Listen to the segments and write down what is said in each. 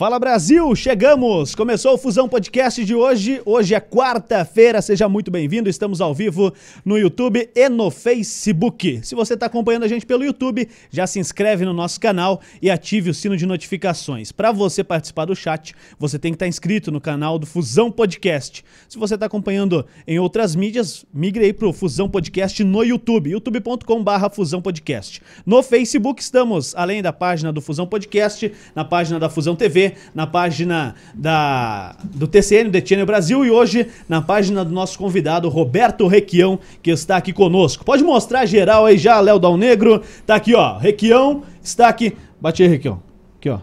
Fala Brasil, chegamos! Começou o Fusão Podcast de hoje. Hoje é quarta-feira, seja muito bem-vindo. Estamos ao vivo no YouTube e no Facebook. Se você está acompanhando a gente pelo YouTube, já se inscreve no nosso canal e ative o sino de notificações. Para você participar do chat, você tem que estar tá inscrito no canal do Fusão Podcast. Se você está acompanhando em outras mídias, migre aí para o Fusão Podcast no YouTube, youtubecom Fusão Podcast. No Facebook estamos, além da página do Fusão Podcast, na página da Fusão TV na página da, do TCN, do TCN Brasil, e hoje na página do nosso convidado Roberto Requião, que está aqui conosco. Pode mostrar geral aí já, Léo Dal Negro. Tá aqui, ó. Requião está aqui. Bate aí, Requião. Aqui, ó.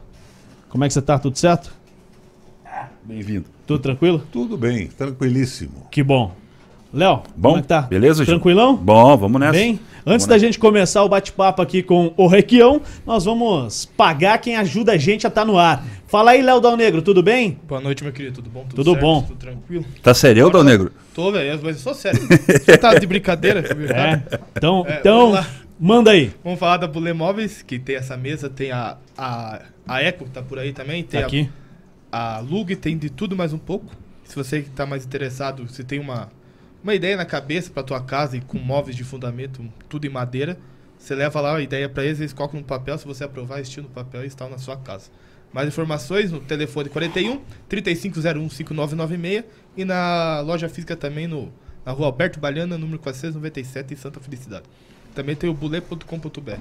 Como é que você tá? Tudo certo? Ah, bem-vindo. Tudo tranquilo? Tudo bem, tranquilíssimo. Que bom. Léo, bom, como é tá? Beleza, Tranquilão? Bom, vamos nessa. Bem, antes vamos da nessa. gente começar o bate-papo aqui com o Requião, nós vamos pagar quem ajuda a gente a estar tá no ar. Fala aí, Léo Dal Negro, tudo bem? Boa noite, meu querido, tudo bom? Tudo, tudo certo, bom. Tudo tranquilo? Tá sério, Agora, Dal Negro? Tô, velho, mas só sério. Você tá de brincadeira, é. Tá. Então, é, então manda aí. Vamos falar da Bulê Móveis, que tem essa mesa, tem a, a, a Eco, tá por aí também. Tem tá aqui. A, a Lug, tem de tudo mais um pouco. Se você que tá mais interessado, se tem uma uma ideia na cabeça para tua casa e com móveis de fundamento, tudo em madeira. Você leva lá a ideia para eles, eles colocam no papel, se você aprovar, estilo no papel e está na sua casa. Mais informações no telefone 41 3501 5996 e na loja física também no, na rua Alberto Baliana, número 497 em Santa Felicidade. Também tem o bulê.com.br.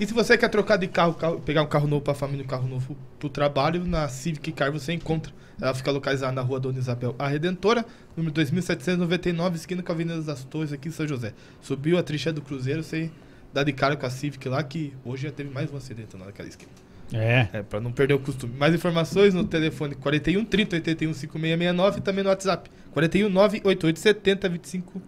E se você quer trocar de carro, carro pegar um carro novo para a família, um carro novo para o trabalho, na Civic Car você encontra. Ela fica localizada na rua Dona Isabel A Redentora, número 2799, esquina com a Avenida das Torres, aqui em São José. Subiu a trincheira do Cruzeiro, sem dar de cara com a Civic lá, que hoje já teve mais um acidente naquela esquina. É. É, para não perder o costume. Mais informações no telefone 4130 815669 e também no WhatsApp 419 9 25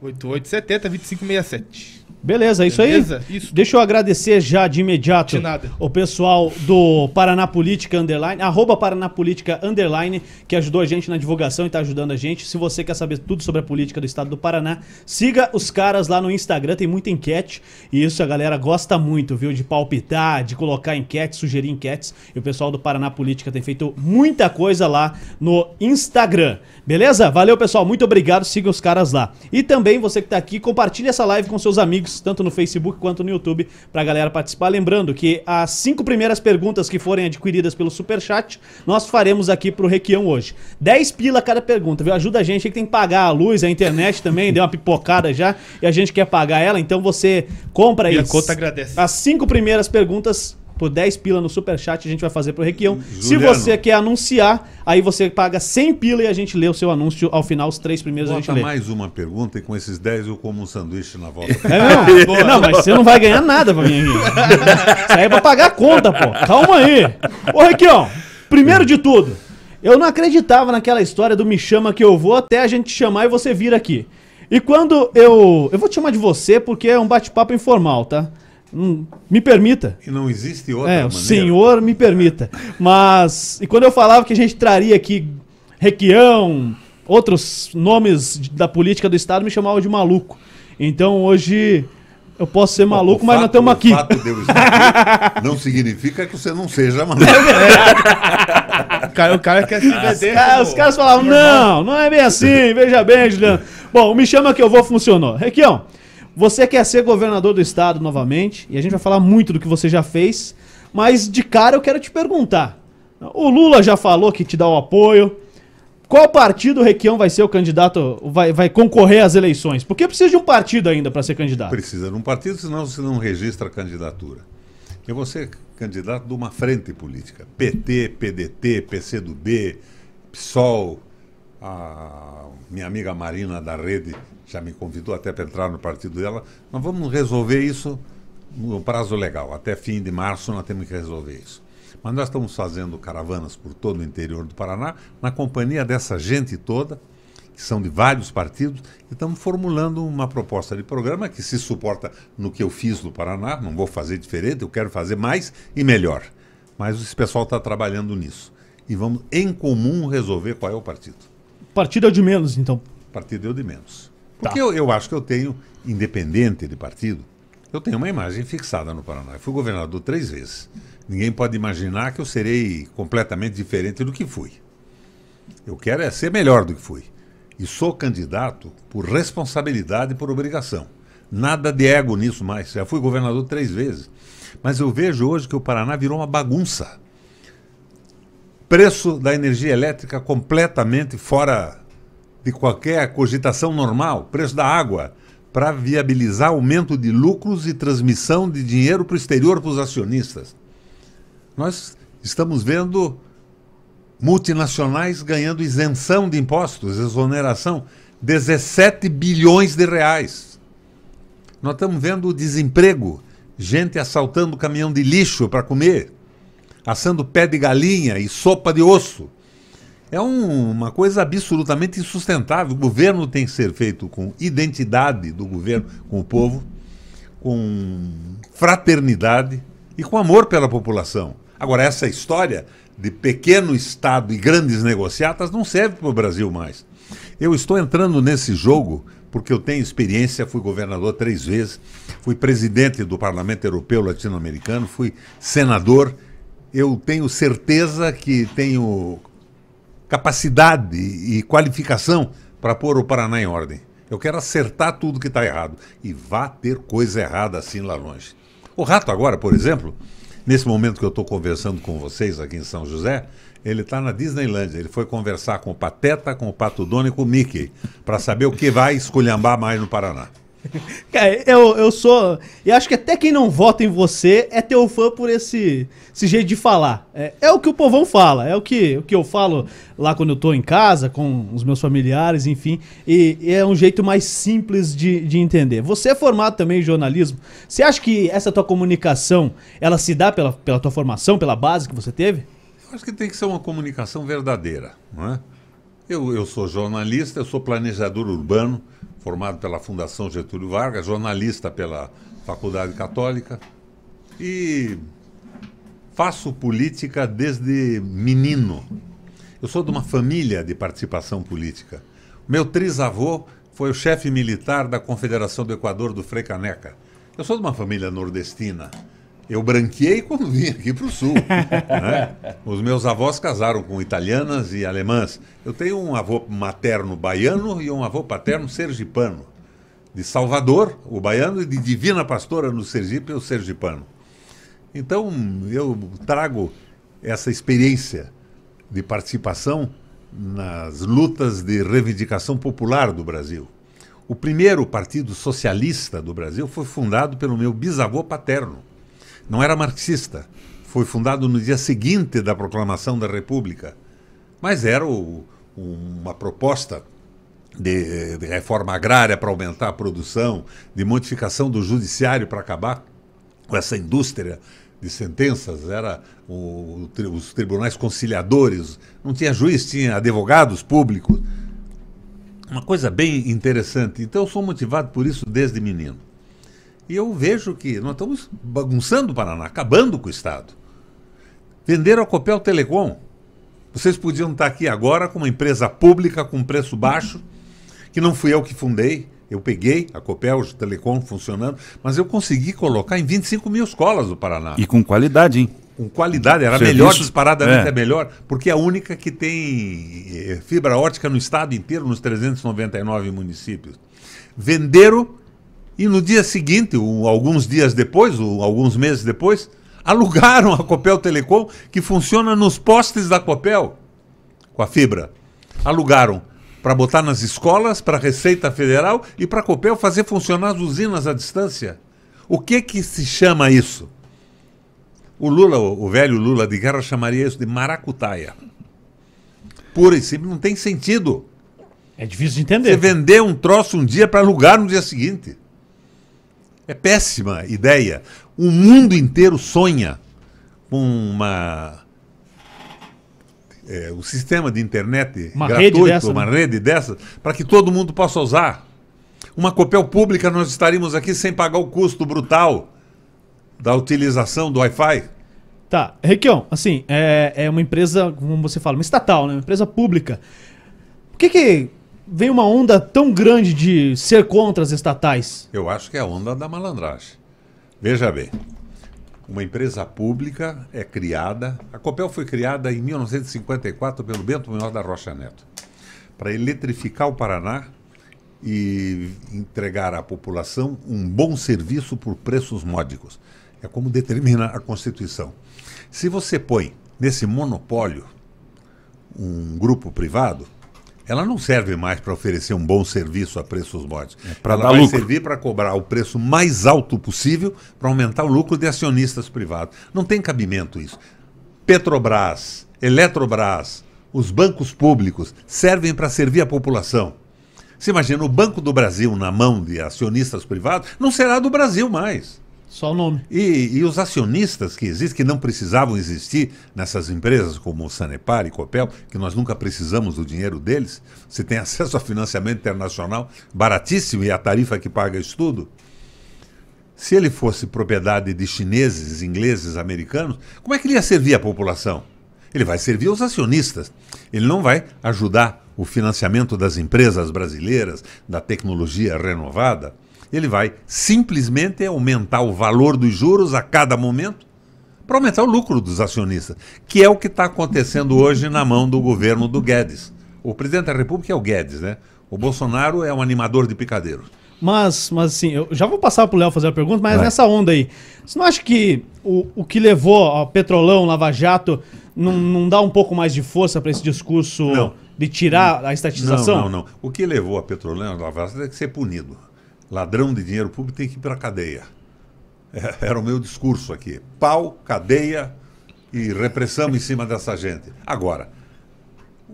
88 2567. Beleza, é isso Beleza? aí. Isso. Deixa eu agradecer já de imediato de o pessoal do Paraná Política Underline, arroba Paraná Política Underline, que ajudou a gente na divulgação e está ajudando a gente. Se você quer saber tudo sobre a política do estado do Paraná, siga os caras lá no Instagram, tem muita enquete. E isso a galera gosta muito, viu? De palpitar, de colocar enquetes, sugerir enquetes. E o pessoal do Paraná Política tem feito muita coisa lá no Instagram. Beleza? Valeu, pessoal. Muito obrigado. Siga os caras lá. E também você que está aqui, compartilhe essa live com seus amigos tanto no Facebook quanto no YouTube, para a galera participar. Lembrando que as cinco primeiras perguntas que forem adquiridas pelo Superchat, nós faremos aqui pro Requião hoje. 10 pila cada pergunta, viu? Ajuda a gente que tem que pagar a luz, a internet também, deu uma pipocada já, e a gente quer pagar ela, então você compra isso E a conta agradece. As cinco primeiras perguntas por 10 pila no superchat, a gente vai fazer pro Requião. Juliano. Se você quer anunciar, aí você paga 100 pila e a gente lê o seu anúncio ao final, os três primeiros Bota a gente lê. mais uma pergunta e com esses 10 eu como um sanduíche na volta. É, não, não, mas você não vai ganhar nada pra mim aqui. Isso aí é pra pagar a conta, pô. Calma aí. Ô, Requião, primeiro de tudo, eu não acreditava naquela história do me chama que eu vou até a gente chamar e você vir aqui. E quando eu. Eu vou te chamar de você porque é um bate-papo informal, tá? Hum, me permita. E não existe outra. É, maneira. o senhor me permita. Mas. E quando eu falava que a gente traria aqui Requião, outros nomes da política do Estado, me chamavam de maluco. Então hoje eu posso ser maluco, o mas fato, estamos aqui. O fato de eu estar aqui não significa que você não seja maluco. É o, cara, o cara quer se vender. os caras falavam, não, não é bem assim, veja bem, Juliano. Bom, me chama que eu vou, funcionou. Requião. Você quer ser governador do estado novamente, e a gente vai falar muito do que você já fez, mas de cara eu quero te perguntar. O Lula já falou que te dá o apoio. Qual partido Requião vai ser o candidato, vai, vai concorrer às eleições? Porque precisa de um partido ainda para ser candidato. Precisa de um partido, senão você não registra a candidatura. Eu vou ser candidato de uma frente política. PT, PDT, PCdoB, PSOL, a minha amiga Marina da Rede já me convidou até para entrar no partido dela. Nós vamos resolver isso no prazo legal. Até fim de março nós temos que resolver isso. Mas nós estamos fazendo caravanas por todo o interior do Paraná, na companhia dessa gente toda, que são de vários partidos, e estamos formulando uma proposta de programa que se suporta no que eu fiz no Paraná. Não vou fazer diferente, eu quero fazer mais e melhor. Mas esse pessoal está trabalhando nisso. E vamos, em comum, resolver qual é o partido partido é o de menos, então. Partido é o de menos. Tá. Porque tá. eu, eu acho que eu tenho, independente de partido, eu tenho uma imagem fixada no Paraná. Eu fui governador três vezes. Ninguém pode imaginar que eu serei completamente diferente do que fui. Eu quero é ser melhor do que fui. E sou candidato por responsabilidade e por obrigação. Nada de ego nisso mais. Já fui governador três vezes. Mas eu vejo hoje que o Paraná virou uma bagunça preço da energia elétrica completamente fora de qualquer cogitação normal, preço da água, para viabilizar aumento de lucros e transmissão de dinheiro para o exterior para os acionistas. Nós estamos vendo multinacionais ganhando isenção de impostos, exoneração, 17 bilhões de reais. Nós estamos vendo o desemprego, gente assaltando caminhão de lixo para comer assando pé de galinha e sopa de osso. É um, uma coisa absolutamente insustentável. O governo tem que ser feito com identidade do governo, com o povo, com fraternidade e com amor pela população. Agora, essa história de pequeno Estado e grandes negociatas não serve para o Brasil mais. Eu estou entrando nesse jogo porque eu tenho experiência, fui governador três vezes, fui presidente do Parlamento Europeu Latino-Americano, fui senador eu tenho certeza que tenho capacidade e qualificação para pôr o Paraná em ordem. Eu quero acertar tudo que está errado. E vá ter coisa errada assim lá longe. O rato agora, por exemplo, nesse momento que eu estou conversando com vocês aqui em São José, ele está na Disneylandia. Ele foi conversar com o Pateta, com o Pato Dono e com o Mickey para saber o que vai esculhambar mais no Paraná. Cara, eu, eu sou. E acho que até quem não vota em você é teu fã por esse, esse jeito de falar. É, é, o que o povão fala, é o que, o que eu falo lá quando eu tô em casa, com os meus familiares, enfim. E, e é um jeito mais simples de, de entender. Você é formado também em jornalismo. Você acha que essa tua comunicação ela se dá pela, pela tua formação, pela base que você teve? Eu acho que tem que ser uma comunicação verdadeira, não é? Eu, eu sou jornalista, eu sou planejador urbano, formado pela Fundação Getúlio Vargas, jornalista pela Faculdade Católica e faço política desde menino. Eu sou de uma família de participação política. Meu trisavô foi o chefe militar da Confederação do Equador do Frei Caneca. Eu sou de uma família nordestina. Eu branqueei quando vim aqui para o sul. né? Os meus avós casaram com italianas e alemãs. Eu tenho um avô materno baiano e um avô paterno sergipano. De Salvador, o baiano, e de Divina Pastora no Sergipe, o sergipano. Então, eu trago essa experiência de participação nas lutas de reivindicação popular do Brasil. O primeiro Partido Socialista do Brasil foi fundado pelo meu bisavô paterno não era marxista. Foi fundado no dia seguinte da proclamação da República. Mas era o, uma proposta de, de, reforma agrária para aumentar a produção, de modificação do judiciário para acabar com essa indústria de sentenças, era o, os tribunais conciliadores, não tinha juiz, tinha advogados públicos. Uma coisa bem interessante. Então, eu sou motivado por isso desde menino. E eu vejo que nós estamos bagunçando o Paraná, acabando com o Estado. Venderam a Copel Telecom. Vocês podiam estar aqui agora com uma empresa pública com preço baixo, que não fui eu que fundei. Eu peguei a Copel, o Telecom funcionando, mas eu consegui colocar em 25 mil escolas do Paraná. E com qualidade, hein? Com qualidade, era Serviço, melhor, disparadamente é. é melhor, porque é a única que tem eh, fibra ótica no estado inteiro, nos 399 municípios. Venderam e no dia seguinte, um, alguns dias depois, um, alguns meses depois, alugaram a Copel Telecom, que funciona nos postes da Copel, com a fibra. Alugaram para botar nas escolas, para a Receita Federal e para a Copel fazer funcionar as usinas à distância. O que que se chama isso? O Lula, o velho Lula de guerra, chamaria isso de maracutaia. Pura e simples, não tem sentido. É difícil de entender. Você vender um troço um dia para alugar no dia seguinte. É péssima ideia. O mundo inteiro sonha com uma. É, um sistema de internet uma gratuito, né? rede dessa, uma né? rede dessa, para que todo mundo possa usar. Uma Copel pública, nós estaríamos aqui sem pagar o custo brutal da utilização do Wi-Fi. Tá, Requião, assim, é, é uma empresa, como você fala, uma estatal, né? uma empresa pública. Por que, que vem uma onda tão grande de ser contra as estatais? Eu acho que é a onda da malandragem. Veja bem, uma empresa pública é criada. A Copel foi criada em 1954 pelo Bento Menor da Rocha Neto para eletrificar o Paraná e entregar à população um bom serviço por preços módicos. É como determina a Constituição. Se você põe nesse monopólio um grupo privado, ela não serve mais para oferecer um bom serviço a preços baixos. É para dar vai lucro. servir para cobrar o preço mais alto possível para aumentar o lucro de acionistas privados. Não tem cabimento isso. Petrobras, Eletrobras, os bancos públicos servem para servir a população. Você imagina, o Banco do Brasil na mão de acionistas privados não será do Brasil mais. Só o nome. E, e, os acionistas que existem, que não precisavam existir nessas empresas como o Sanepar e Copel, que nós nunca precisamos do dinheiro deles, se tem acesso a financiamento internacional baratíssimo e a tarifa que paga isso tudo. Se ele fosse propriedade de chineses, ingleses, americanos, como é que ele ia servir a população? Ele vai servir os acionistas. Ele não vai ajudar o financiamento das empresas brasileiras, da tecnologia renovada. Ele vai simplesmente aumentar o valor dos juros a cada momento para aumentar o lucro dos acionistas, que é o que está acontecendo hoje na mão do governo do Guedes. O presidente da República é o Guedes, né? O Bolsonaro é um animador de picadeiros. Mas, mas assim, eu já vou passar para o Léo fazer a pergunta, mas nessa onda aí, você não acha que o, o que levou ao Petrolão, Lava Jato, não, não dá um pouco mais de força para esse discurso não. de tirar a estatização? Não, não, não. O que levou a Petrolão, Lava Jato, é que ser punido ladrão de dinheiro público tem que ir para a cadeia. É, era o meu discurso aqui. Pau, cadeia e repressão em cima dessa gente. Agora,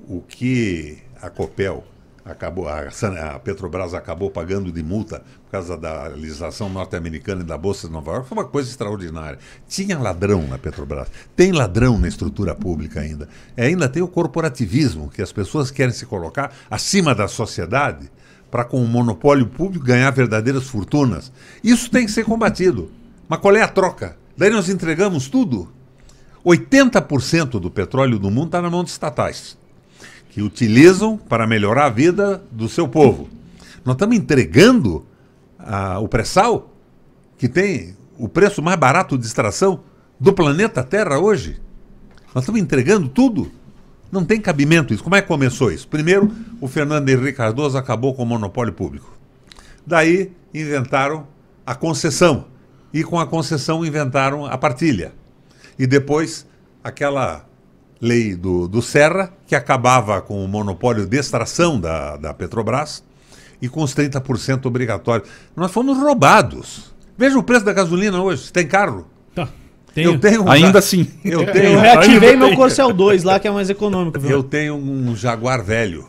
o que a Copel acabou, a, a Petrobras acabou pagando de multa por causa da legislação norte-americana e da Bolsa de Nova York foi uma coisa extraordinária. Tinha ladrão na Petrobras, tem ladrão na estrutura pública ainda. E é, ainda tem o corporativismo, que as pessoas querem se colocar acima da sociedade para com o monopólio público ganhar verdadeiras fortunas. Isso tem que ser combatido. Mas qual é a troca? Daí nós entregamos tudo. 80% do petróleo do mundo está na mão de estatais, que utilizam para melhorar a vida do seu povo. Nós estamos entregando ah, o pré-sal, que tem o preço mais barato de extração do planeta Terra hoje. Nós estamos entregando tudo. Não tem cabimento isso. Como é que começou isso? Primeiro, o Fernando Henrique Cardoso acabou com o monopólio público. Daí inventaram a concessão. E com a concessão inventaram a partilha. E depois aquela lei do, do Serra, que acabava com o monopólio de extração da, da Petrobras e com os 30% obrigatórios. Nós fomos roubados. Veja o preço da gasolina hoje. Tem carro? Tenho. Eu tenho um Ainda ja... assim. Eu, tenho. eu reativei Ainda meu tenho. Corcel 2 lá, que é mais econômico. Viu? Eu tenho um Jaguar velho.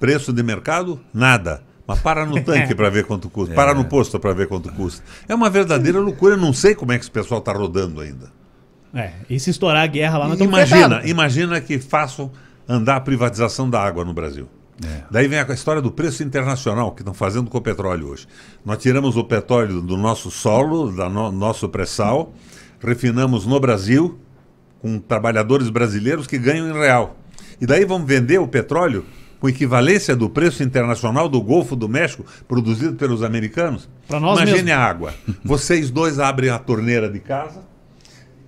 Preço de mercado? Nada. Mas para no tanque é. para ver quanto custa. É. Para no posto para ver quanto custa. É uma verdadeira loucura. Eu não sei como é que esse pessoal está rodando ainda. É, e se estourar a guerra lá, na imagina, imagina que façam andar a privatização da água no Brasil. É. Daí vem a história do preço internacional que estão fazendo com o petróleo hoje. Nós tiramos o petróleo do nosso solo, do no, nosso pré-sal. Hum refinamos no Brasil, com trabalhadores brasileiros que ganham em real. E daí vamos vender o petróleo com equivalência do preço internacional do Golfo do México, produzido pelos americanos? Para nós Imagine mesmo. a água. Vocês dois abrem a torneira de casa.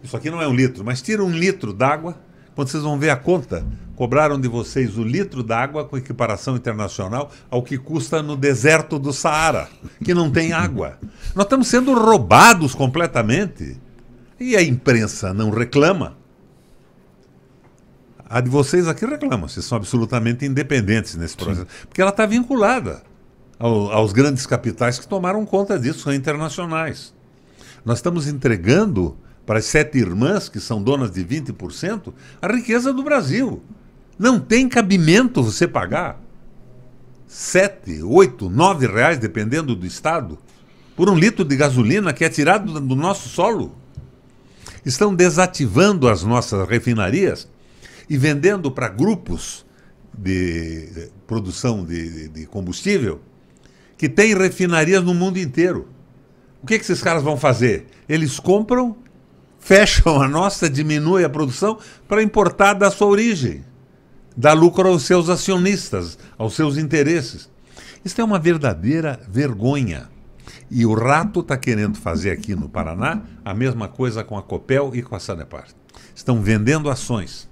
Isso aqui não é um litro, mas tira um litro d'água. Quando vocês vão ver a conta, cobraram de vocês o litro d'água com equiparação internacional ao que custa no deserto do Saara, que não tem água. Nós estamos sendo roubados completamente. E a imprensa não reclama. A de vocês aqui reclama, vocês são absolutamente independentes nesse processo. Sim. Porque ela está vinculada ao, aos grandes capitais que tomaram conta disso, são internacionais. Nós estamos entregando para as sete irmãs, que são donas de 20%, a riqueza do Brasil. Não tem cabimento você pagar sete, oito, nove reais, dependendo do estado, por um litro de gasolina que é tirado do nosso solo estão desativando as nossas refinarias e vendendo para grupos de produção de, de, combustível que tem refinarias no mundo inteiro. O que, é que esses caras vão fazer? Eles compram, fecham a nossa, diminuem a produção para importar da sua origem, dar lucro aos seus acionistas, aos seus interesses. Isso é uma verdadeira vergonha. E o Rato está querendo fazer aqui no Paraná a mesma coisa com a Copel e com a Sadepar. Estão vendendo ações,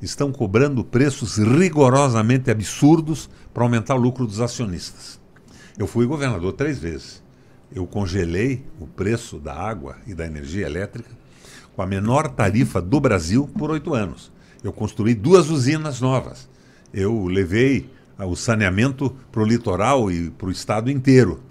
estão cobrando preços rigorosamente absurdos para aumentar o lucro dos acionistas. Eu fui governador três vezes. Eu congelei o preço da água e da energia elétrica com a menor tarifa do Brasil por oito anos. Eu construí duas usinas novas. Eu levei o saneamento para o litoral e para o estado inteiro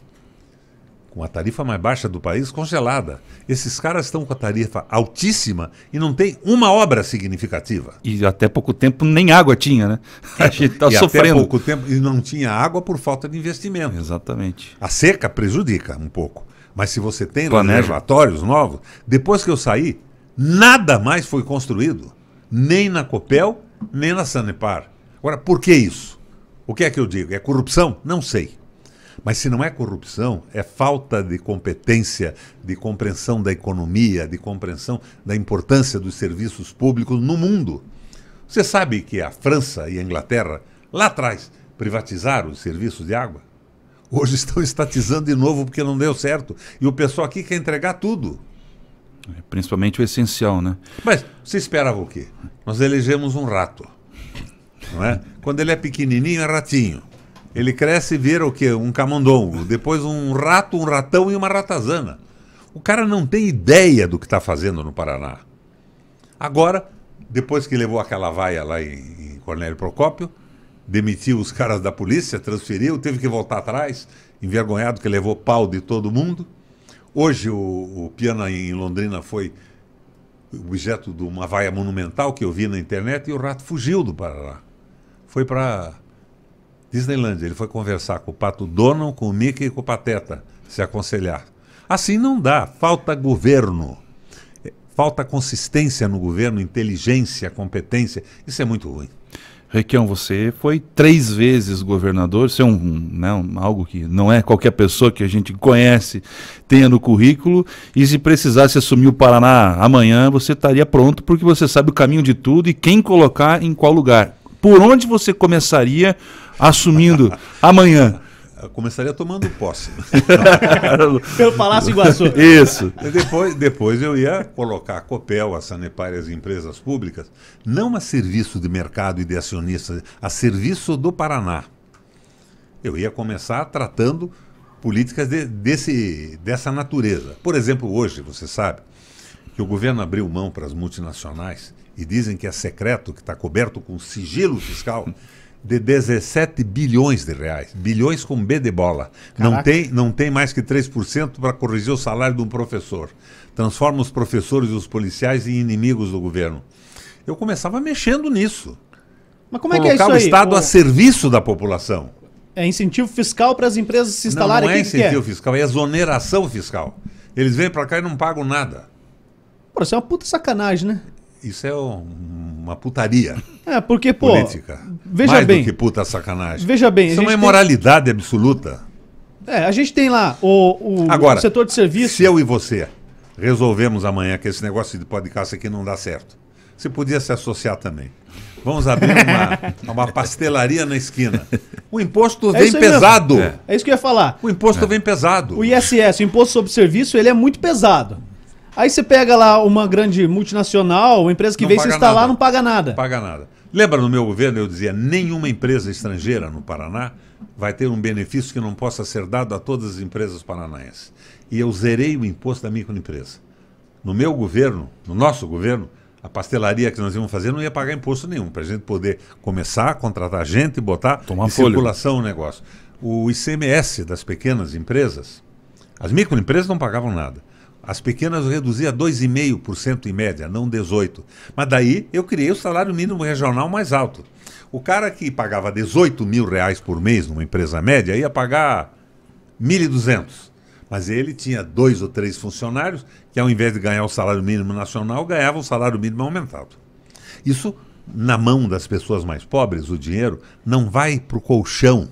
com a tarifa mais baixa do país congelada. Esses caras estão com a tarifa altíssima e não tem uma obra significativa. E até pouco tempo nem água tinha, né? A gente está sofrendo. Até pouco tempo e não tinha água por falta de investimento. Exatamente. A seca prejudica um pouco. Mas se você tem Planeja. reservatórios novos, depois que eu saí, nada mais foi construído. Nem na Copel, nem na Sanepar. Agora, por que isso? O que é que eu digo? É corrupção? Não sei. Mas se não é corrupção, é falta de competência, de compreensão da economia, de compreensão da importância dos serviços públicos no mundo. Você sabe que a França e a Inglaterra, lá atrás, privatizaram os serviços de água? Hoje estão estatizando de novo porque não deu certo. E o pessoal aqui quer entregar tudo. É, principalmente o essencial, né? Mas você esperava o quê? Nós elegemos um rato. Não é? Quando ele é pequenininho, é ratinho. Ele cresce e vira o quê? Um camundongo. Depois um rato, um ratão e uma ratazana. O cara não tem ideia do que está fazendo no Paraná. Agora, depois que levou aquela vaia lá em, em Cornélio Procópio, demitiu os caras da polícia, transferiu, teve que voltar atrás, envergonhado que levou pau de todo mundo. Hoje o, o piano em Londrina foi objeto de uma vaia monumental que eu vi na internet e o rato fugiu do Paraná. Foi para Disneylandia. Ele foi conversar com o Pato Donald, com o Mickey e com o Pateta, se aconselhar. Assim não dá, falta governo. É, falta consistência no governo, inteligência, competência. Isso é muito ruim. Requião, você foi três vezes governador, isso é um, um, né, um, algo que não é qualquer pessoa que a gente conhece tenha no currículo, e se precisasse assumir o Paraná amanhã, você estaria pronto, porque você sabe o caminho de tudo e quem colocar em qual lugar. Por onde você começaria assumindo amanhã? Eu começaria tomando posse. Pelo Palácio Iguaçu. Isso. Depois, depois eu ia colocar a Copel, a Sanepar e as empresas públicas, não a serviço de mercado e de acionistas, a serviço do Paraná. Eu ia começar tratando políticas de, desse, dessa natureza. Por exemplo, hoje, você sabe que o governo abriu mão para as multinacionais e dizem que é secreto, que está coberto com sigilo fiscal de 17 bilhões de reais. Bilhões com B de bola. Não tem, não tem mais que 3% para corrigir o salário de um professor. Transforma os professores e os policiais em inimigos do governo. Eu começava mexendo nisso. Mas como é que é isso aí? o Estado o... a serviço da população. É incentivo fiscal para as empresas se instalarem aqui? Não, não é que incentivo que é? fiscal, é exoneração fiscal. Eles vêm para cá e não pagam nada. Pô, isso é uma puta sacanagem, né? Isso é uma putaria. É, porque, pô. Política. Veja Mais bem. Do que puta sacanagem. Veja bem. Isso é uma imoralidade tem... absoluta. É, a gente tem lá o, o, Agora, o setor de serviço. Se eu e você resolvemos amanhã que esse negócio de podcast aqui não dá certo, você podia se associar também. Vamos abrir uma, uma pastelaria na esquina. O imposto é vem é pesado. É. é. isso que eu ia falar. O imposto é. vem pesado. O ISS, o Imposto sobre Serviço, ele é muito pesado. Aí você pega lá uma grande multinacional, uma empresa que não veio se instalar, nada. não paga nada. Não paga nada. Lembra no meu governo eu dizia: nenhuma empresa estrangeira no Paraná vai ter um benefício que não possa ser dado a todas as empresas paranaenses. E eu zerei o imposto da microempresa. No meu governo, no nosso governo, a pastelaria que nós íamos fazer não ia pagar imposto nenhum, para a gente poder começar a contratar gente e botar Tomar em folha. circulação o negócio. O ICMS das pequenas empresas, as microempresas não pagavam nada. As pequenas eu reduzi a 2,5% em média, não 18%. Mas daí eu criei o salário mínimo regional mais alto. O cara que pagava 18 mil reais por mês numa empresa média ia pagar 1.200. Mas ele tinha dois ou três funcionários que, ao invés de ganhar o salário mínimo nacional, ganhava o salário mínimo aumentado. Isso, na mão das pessoas mais pobres, o dinheiro não vai para o colchão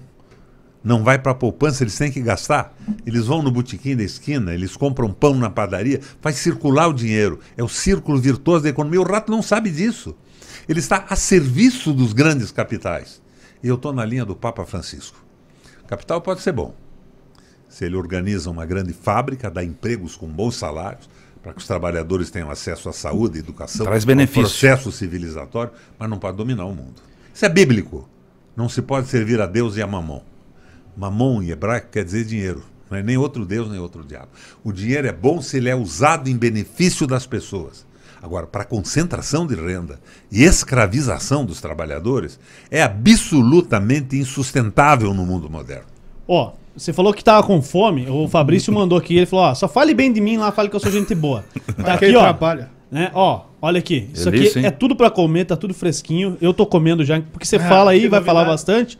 não vai para a poupança, eles têm que gastar. Eles vão no botequim da esquina, eles compram pão na padaria, faz circular o dinheiro. É o círculo virtuoso da economia. O rato não sabe disso. Ele está a serviço dos grandes capitais. E eu estou na linha do Papa Francisco. Capital pode ser bom. Se ele organiza uma grande fábrica, dá empregos com bons salários, para que os trabalhadores tenham acesso à saúde, educação, Traz benefício. processo civilizatório, mas não pode dominar o mundo. Isso é bíblico. Não se pode servir a Deus e a mamão. Mamon em hebraico quer dizer dinheiro. Não é nem outro Deus, nem outro diabo. O dinheiro é bom se ele é usado em benefício das pessoas. Agora, para concentração de renda e escravização dos trabalhadores, é absolutamente insustentável no mundo moderno. Ó, oh, você falou que tava com fome, o Fabrício mandou aqui, ele falou, ó, oh, só fale bem de mim lá, fale que eu sou gente boa. Tá aqui, ó. Atrapalha. Né? Ó, olha aqui. Isso Delícia, aqui hein? é tudo para comer, tá tudo fresquinho. Eu tô comendo já, porque você ah, fala aí, vai falar bastante.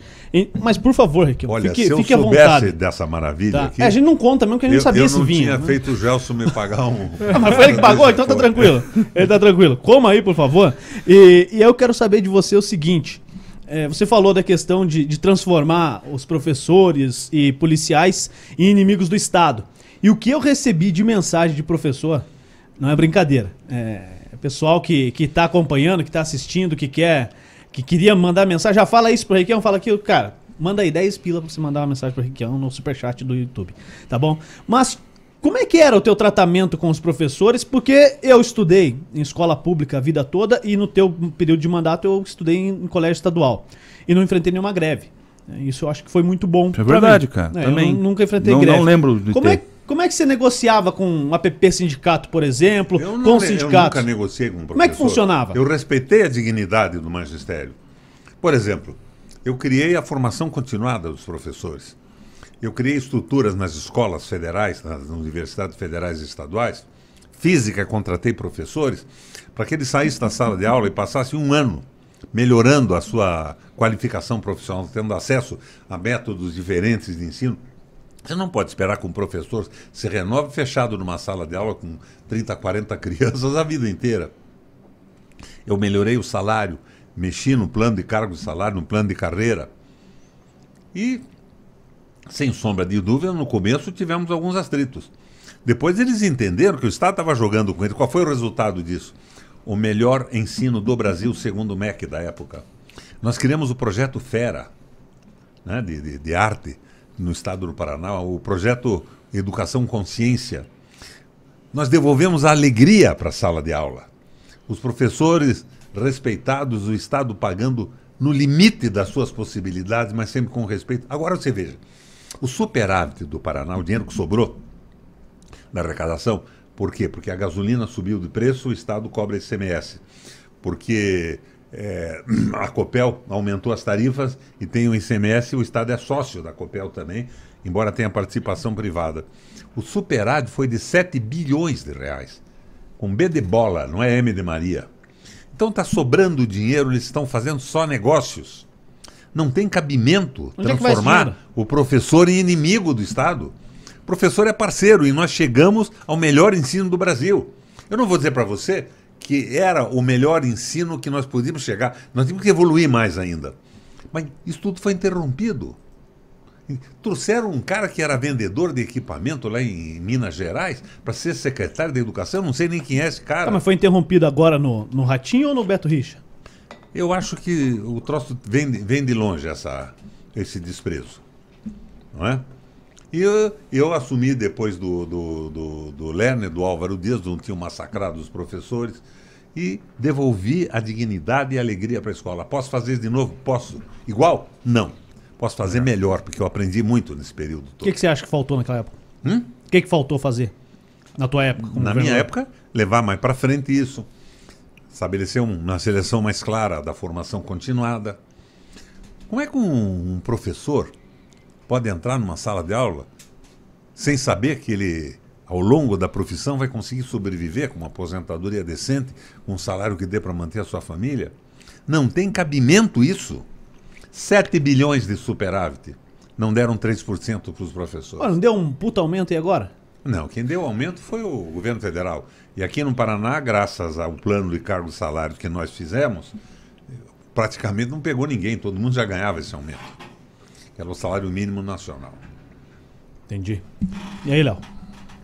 Mas por favor, Rick, olha, fique, se eu fique à vontade. dessa maravilha tá. aqui. É, a gente não conta mesmo, porque a gente eu, não sabia eu se não vinha. Eu tinha né? feito o Gelson me pagar um. ah, mas foi ele que pagou, então tá tranquilo. Ele tá tranquilo. Coma aí, por favor. E, e eu quero saber de você o seguinte. É, você falou da questão de, de transformar os professores e policiais em inimigos do Estado. E o que eu recebi de mensagem de professor não é brincadeira. É, é pessoal que, que tá acompanhando, que está assistindo, que quer, que queria mandar mensagem, já fala isso pro Requião, fala que, cara, manda aí 10 pila para você mandar uma mensagem pro Requião no superchat do YouTube, tá bom? Mas como é que era o teu tratamento com os professores? Porque eu estudei em escola pública a vida toda e no teu período de mandato eu estudei em, em colégio estadual e não enfrentei nenhuma greve. É, isso eu acho que foi muito bom. É verdade, cara. É, também. nunca enfrentei não, greve. Não lembro de Como ter. É, como é que você negociava com um app sindicato, por exemplo, eu não, com sindicatos? Eu nunca negociei com um professor. Como é que funcionava? Eu respeitei a dignidade do magistério. Por exemplo, eu criei a formação continuada dos professores. Eu criei estruturas nas escolas federais, nas universidades federais e estaduais. Física, contratei professores para que eles saíssem da sala de aula e passassem um ano melhorando a sua qualificação profissional, tendo acesso a métodos diferentes de ensino. Você não pode esperar que um professor se renove fechado numa sala de aula com 30, 40 crianças a vida inteira. Eu melhorei o salário, mexi no plano de cargo de salário, no plano de carreira. E, sem sombra de dúvida, no começo tivemos alguns atritos. Depois eles entenderam que o Estado estava jogando com ele. Qual foi o resultado disso? O melhor ensino do Brasil, segundo o MEC da época. Nós criamos o projeto Fera, né, de, de, de arte no estado do Paraná, o projeto Educação Consciência. Nós devolvemos a alegria para a sala de aula. Os professores respeitados, o Estado pagando no limite das suas possibilidades, mas sempre com respeito. Agora você veja, o superávit do Paraná, o dinheiro que sobrou na arrecadação, por quê? Porque a gasolina subiu de preço, o Estado cobra ICMS. Porque é, a Copel aumentou as tarifas e tem o ICMS, o Estado é sócio da Copel também, embora tenha participação privada. O superávit foi de 7 bilhões de reais, com B de bola, não é M de Maria. Então está sobrando dinheiro, eles estão fazendo só negócios. Não tem cabimento Onde é transformar é o professor em inimigo do Estado. O professor é parceiro e nós chegamos ao melhor ensino do Brasil. Eu não vou dizer para você que era o melhor ensino que nós podíamos chegar. Nós tínhamos que evoluir mais ainda. Mas isso tudo foi interrompido. Trouxeram um cara que era vendedor de equipamento lá em Minas Gerais para ser secretário de Educação. não sei nem quem é esse cara. Tá, mas foi interrompido agora no, no Ratinho ou no Beto Richa? Eu acho que o troço vem, vem de longe essa, esse desprezo. Não é? E eu, eu assumi depois do, do, do, do Lerner, do Álvaro Dias, onde tinham massacrado os professores, e devolvi a dignidade e a alegria para a escola. Posso fazer de novo? Posso. Igual? Não. Posso fazer melhor, porque eu aprendi muito nesse período todo. O que, que, você acha que faltou naquela época? Hum? O hum? que, que faltou fazer na tua época? Na minha época, levar mais para frente isso. Estabelecer uma seleção mais clara da formação continuada. Como é que um, um professor pode entrar numa sala de aula sem saber que ele, ao longo da profissão, vai conseguir sobreviver com uma aposentadoria decente, com um salário que dê para manter a sua família? Não tem cabimento isso. 7 bilhões de superávit. Não deram 3% para os professores. Mas não deu um puta aumento e agora? Não, quem deu aumento foi o governo federal. E aqui no Paraná, graças ao plano de cargo salário que nós fizemos, praticamente não pegou ninguém, todo mundo já ganhava esse aumento que era o salário mínimo nacional. Entendi. E aí, Léo?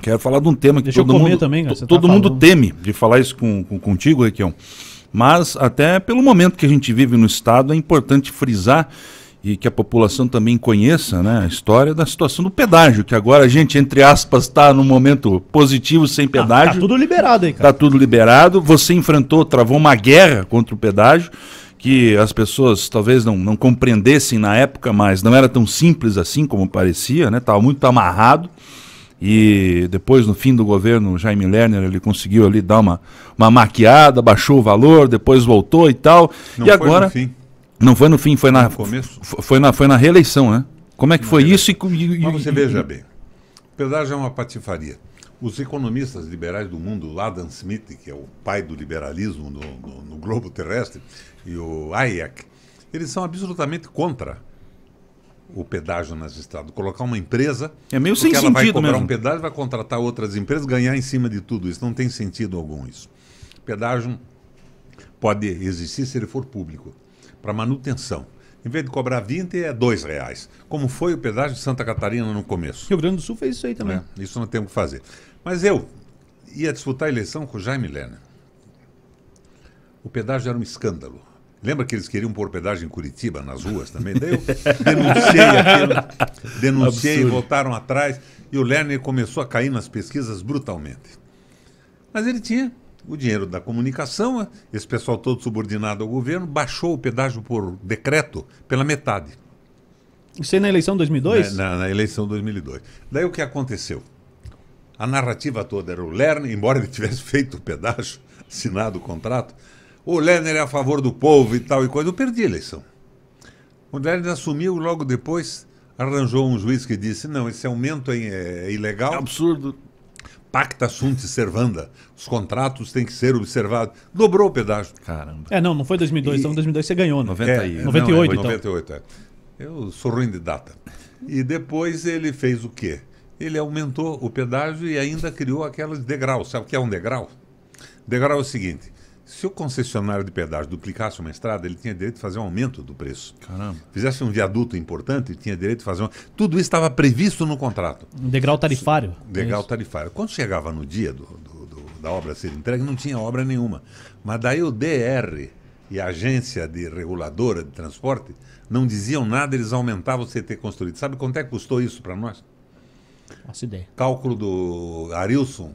Quero falar de um tema que Deixa tá todo, mundo, também, todo tá mundo teme de falar isso com, com, contigo, Requião. Mas até pelo momento que a gente vive no Estado, é importante frisar e que a população também conheça né, a história da situação do pedágio, que agora a gente, entre aspas, está num momento positivo sem ah, tá pedágio. Está tá tudo liberado aí, cara. Está tudo liberado. Você enfrentou, travou uma guerra contra o pedágio que as pessoas talvez não, não compreendessem na época, mas não era tão simples assim como parecia, né? Estava muito amarrado. E depois, no fim do governo, Jaime Lerner ele conseguiu ali dar uma, uma maquiada, baixou o valor, depois voltou e tal. Não e foi agora. No fim. Não foi no fim, foi na. começo? Foi na, foi na reeleição, né? Como é que na foi reeleição. isso? E, e, Mas você veja bem. O pedágio é uma patifaria. Os economistas liberais do mundo, Adam Smith, que é o pai do liberalismo no, no, no globo terrestre, e o AIAC, eles são absolutamente contra o pedágio nas estradas. Colocar uma empresa. É meio sem sentido mesmo. vai cobrar mesmo. um pedágio, vai contratar outras empresas, ganhar em cima de tudo isso. Não tem sentido algum isso. O pedágio pode existir se ele for público, para manutenção. Em vez de cobrar 20, é dois reais. Como foi o pedágio de Santa Catarina no começo. Rio Grande do Sul fez isso aí também. É, isso não temos que fazer. Mas eu ia disputar a eleição com o Jaime Lerner. O pedágio era um escândalo. Lembra que eles queriam pôr pedágio em Curitiba, nas ruas também? Daí eu denunciei aquilo, denunciei, Absurdo. voltaram atrás, e o Lerner começou a cair nas pesquisas brutalmente. Mas ele tinha o dinheiro da comunicação, esse pessoal todo subordinado ao governo, baixou o pedágio por decreto pela metade. Isso aí na eleição 2002? Na, na, na eleição 2002. Daí o que aconteceu? A narrativa toda era o Lerner, embora ele tivesse feito o pedágio, assinado o contrato, o Lerner é a favor do povo e tal e coisa. Eu perdi a eleição. O Lerner assumiu logo depois, arranjou um juiz que disse: não, esse aumento é, é, ilegal. É absurdo. Pacta sunt servanda. Os contratos têm que ser observados. Dobrou o pedágio. Caramba. É, não, não foi 2002. E... Então, 2002 você ganhou, né? 90 é, e... 98, não, é, então. 98, é. Eu sou ruim de data. E depois ele fez o quê? Ele aumentou o pedágio e ainda criou aquelas degraus. Sabe o que é um degrau? Degrau é o seguinte: se o concessionário de pedágio duplicasse uma estrada, ele tinha direito de fazer um aumento do preço. Caramba. Fizesse um viaduto importante, ele tinha direito de fazer um... Tudo isso estava previsto no contrato. Um degrau tarifário. É degrau é tarifário. Quando chegava no dia do, do, do, da obra ser entregue, não tinha obra nenhuma. Mas daí o DR e a agência de reguladora de transporte não diziam nada, eles aumentavam o CT construído. Sabe quanto é que custou isso para nós? Nossa ideia. Cálculo do Arilson,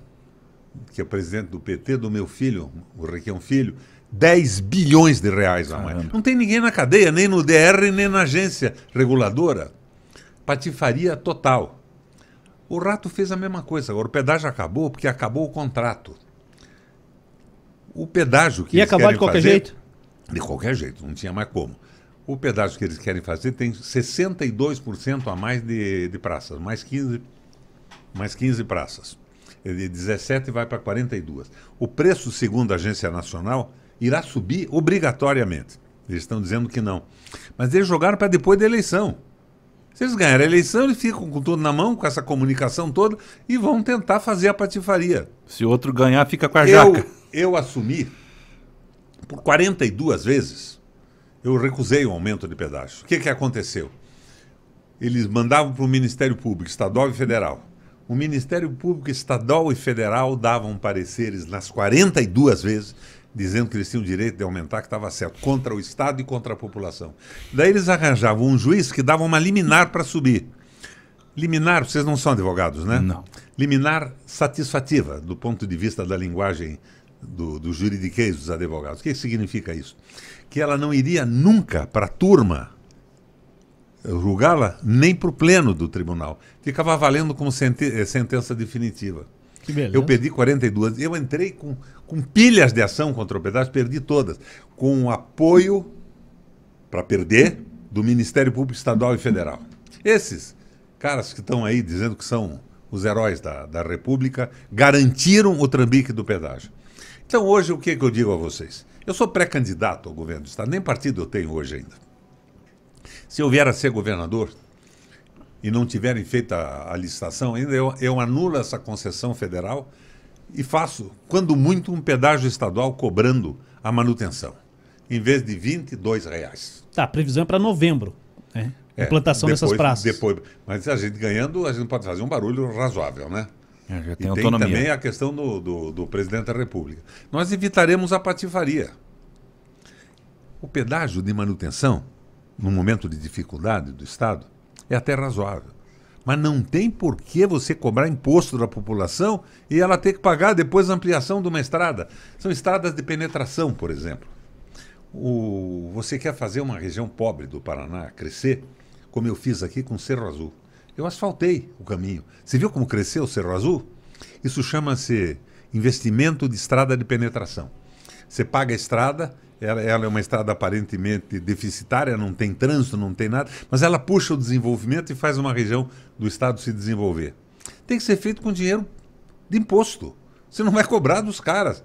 que é presidente do PT, do meu filho, o Requião é Filho, 10 bilhões de reais a mais. Não tem ninguém na cadeia, nem no DR, nem na agência reguladora. Patifaria total. O Rato fez a mesma coisa. Agora, o pedágio acabou porque acabou o contrato. O pedágio que Ia eles acabar de qualquer fazer, jeito? De qualquer jeito, não tinha mais como. O pedágio que eles querem fazer tem 62% a mais de, de praças, mais 15, mais 15 praças. É de 17 vai para 42. O preço, segundo a Agência Nacional, irá subir obrigatoriamente. Eles estão dizendo que não. Mas eles jogaram para depois da eleição. Se eles ganharem a eleição, eles ficam com tudo na mão, com essa comunicação toda, e vão tentar fazer a patifaria. Se outro ganhar, fica com a jaca. Eu, eu assumi por 42 vezes, eu recusei o aumento de pedaço. O que, que aconteceu? Eles mandavam para o Ministério Público, Estadual e Federal o Ministério Público Estadual e Federal davam pareceres nas 42 vezes dizendo que eles tinham direito de aumentar, que estava certo, contra o Estado e contra a população. Daí eles arranjavam um juiz que dava uma liminar para subir. Liminar, vocês não são advogados, né? Não. Liminar satisfativa, do ponto de vista da linguagem do, do juridiquês dos advogados. O que significa isso? Que ela não iria nunca para a turma julgá-la nem para o pleno do tribunal. Ficava valendo como sente eh, sentença definitiva. Eu perdi 42. Eu entrei com, com pilhas de ação contra o pedágio, perdi todas. Com apoio para perder do Ministério Público Estadual e Federal. Esses caras que estão aí dizendo que são os heróis da, da República garantiram o trambique do pedágio. Então, hoje, o que, é que eu digo a vocês? Eu sou pré-candidato ao governo do Estado, nem partido eu tenho hoje ainda. Se eu vier a ser governador e não tiverem feito a, licitação ainda, eu, eu anulo essa concessão federal e faço, quando muito, um pedágio estadual cobrando a manutenção, em vez de R$ reais. Tá, a previsão é para novembro, né? É, Implantação depois, dessas praças. Depois, mas a gente ganhando, a gente pode fazer um barulho razoável, né? É, já tem e autonomia. tem também a questão do, do, do presidente da República. Nós evitaremos a patifaria. O pedágio de manutenção num momento de dificuldade do Estado, é até razoável. Mas não tem por que você cobrar imposto da população e ela ter que pagar depois a ampliação de uma estrada. São estradas de penetração, por exemplo. O, você quer fazer uma região pobre do Paraná crescer, como eu fiz aqui com o Cerro Azul. Eu asfaltei o caminho. Você viu como cresceu o Cerro Azul? Isso chama-se investimento de estrada de penetração. Você paga a estrada ela, ela, é uma estrada aparentemente deficitária, não tem trânsito, não tem nada, mas ela puxa o desenvolvimento e faz uma região do estado se desenvolver. Tem que ser feito com dinheiro de imposto. Você não vai cobrar dos caras.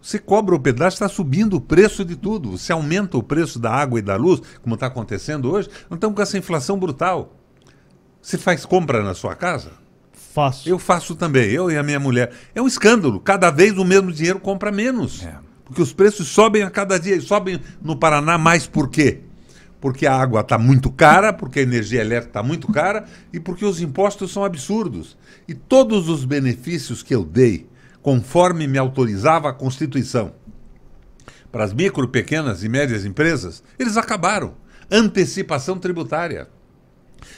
Você cobra o pedaço? está subindo o preço de tudo. Você aumenta o preço da água e da luz, como está acontecendo hoje. Então estamos com essa inflação brutal. Você faz compra na sua casa? Faço. Eu faço também, eu e a minha mulher. É um escândalo. Cada vez o mesmo dinheiro compra menos. É. Porque os preços sobem a cada dia e sobem no Paraná mais por quê? Porque a água está muito cara, porque a energia elétrica está muito cara e porque os impostos são absurdos. E todos os benefícios que eu dei, conforme me autorizava a Constituição, para as micro, pequenas e médias empresas, eles acabaram. Antecipação tributária.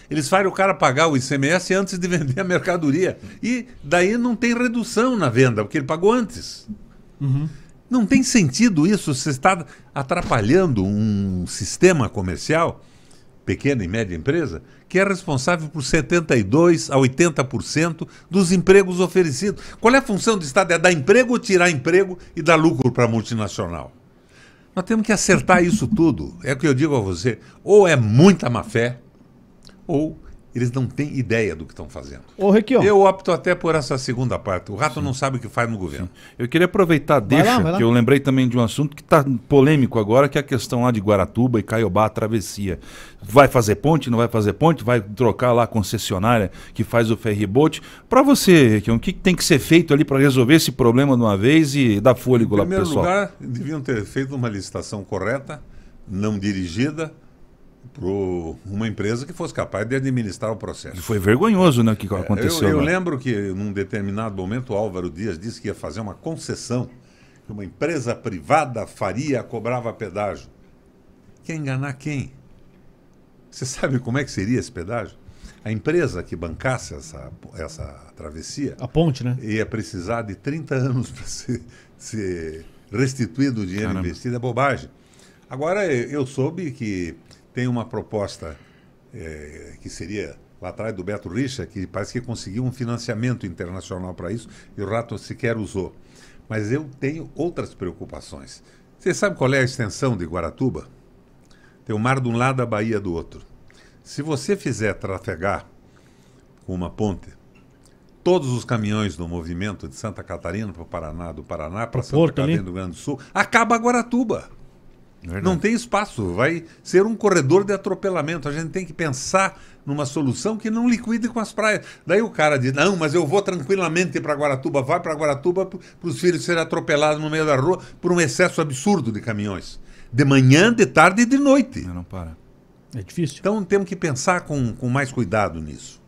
Eles fazem o cara pagar o ICMS antes de vender a mercadoria. E daí não tem redução na venda, porque ele pagou antes. Uhum. Não tem sentido isso. Você está atrapalhando um sistema comercial, pequena e média empresa, que é responsável por 72% a 80% dos empregos oferecidos. Qual é a função do Estado? É dar emprego ou tirar emprego e dar lucro para a multinacional? Nós temos que acertar isso tudo. É o que eu digo a você. Ou é muita má fé, ou eles não têm ideia do que estão fazendo. Ô, Requião. Eu opto até por essa segunda parte. O rato Sim. não sabe o que faz no governo. Sim. Eu queria aproveitar, deixa, vai lá, vai lá. que eu lembrei também de um assunto que está polêmico agora, que é a questão lá de Guaratuba e Caiobá, a travessia. Vai fazer ponte, não vai fazer ponte? Vai trocar lá a concessionária que faz o ferribote? Para você, Requião, o que tem que ser feito ali para resolver esse problema de uma vez e dar fôlego lá para o pessoal? Em primeiro lugar, deviam ter feito uma licitação correta, não dirigida, para uma empresa que fosse capaz de administrar o processo. E foi vergonhoso né, o que é, aconteceu. Eu, eu lembro que, num determinado momento, o Álvaro Dias disse que ia fazer uma concessão que uma empresa privada faria, cobrava pedágio. Quer enganar quem? Você sabe como é que seria esse pedágio? A empresa que bancasse essa, essa travessia. A ponte, né? Ia precisar de 30 anos para ser, restituído o dinheiro Caramba. investido. É bobagem. Agora, eu soube que tem uma proposta é, que seria lá atrás do Beto Richa, que parece que conseguiu um financiamento internacional para isso e o Rato sequer usou. Mas eu tenho outras preocupações. Você sabe qual é a extensão de Guaratuba? Tem o mar de um lado, a Bahia do outro. Se você fizer trafegar com uma ponte, todos os caminhões do movimento de Santa Catarina para o Paraná, do Paraná para Santa Porto, Catarina ali. do Rio Grande do Sul, acaba Guaratuba. Verdade. Não tem espaço, vai ser um corredor de atropelamento. A gente tem que pensar numa solução que não liquide com as praias. Daí o cara diz: não, mas eu vou tranquilamente para Guaratuba, vai para Guaratuba para os filhos serem atropelados no meio da rua por um excesso absurdo de caminhões. De manhã, de tarde e de noite. Não, não para. É difícil. Então temos que pensar com, com mais cuidado nisso.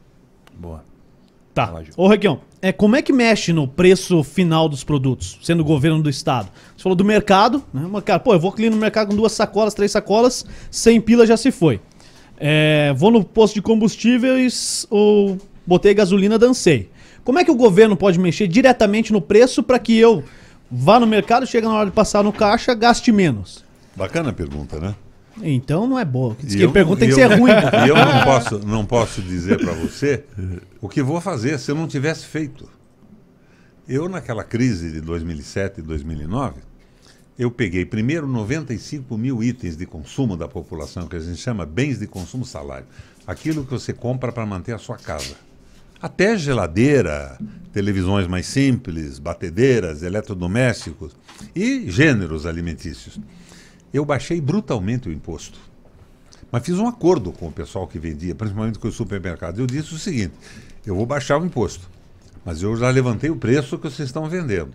Boa. Tá. Ô, Requião, é, como é que mexe no preço final dos produtos, sendo o governo do estado? Você falou do mercado, né? Mas, cara, pô, eu vou ali no mercado com duas sacolas, três sacolas, sem pila já se foi. É, vou no posto de combustíveis, ou botei gasolina, dancei. Como é que o governo pode mexer diretamente no preço para que eu vá no mercado, chegue na hora de passar no caixa, gaste menos? Bacana a pergunta, né? Então não é boa. Diz que eu, pergunta tem que ser ruim. E eu não posso, não posso dizer para você o que vou fazer se eu não tivesse feito. Eu, naquela crise de 2007 e 2009, eu peguei primeiro 95 mil itens de consumo da população, que a gente chama bens de consumo salário. Aquilo que você compra para manter a sua casa. Até geladeira, televisões mais simples, batedeiras, eletrodomésticos e gêneros alimentícios. Eu baixei brutalmente o imposto. Mas fiz um acordo com o pessoal que vendia, principalmente com os supermercados. Eu disse o seguinte: eu vou baixar o imposto, mas eu já levantei o preço que vocês estão vendendo.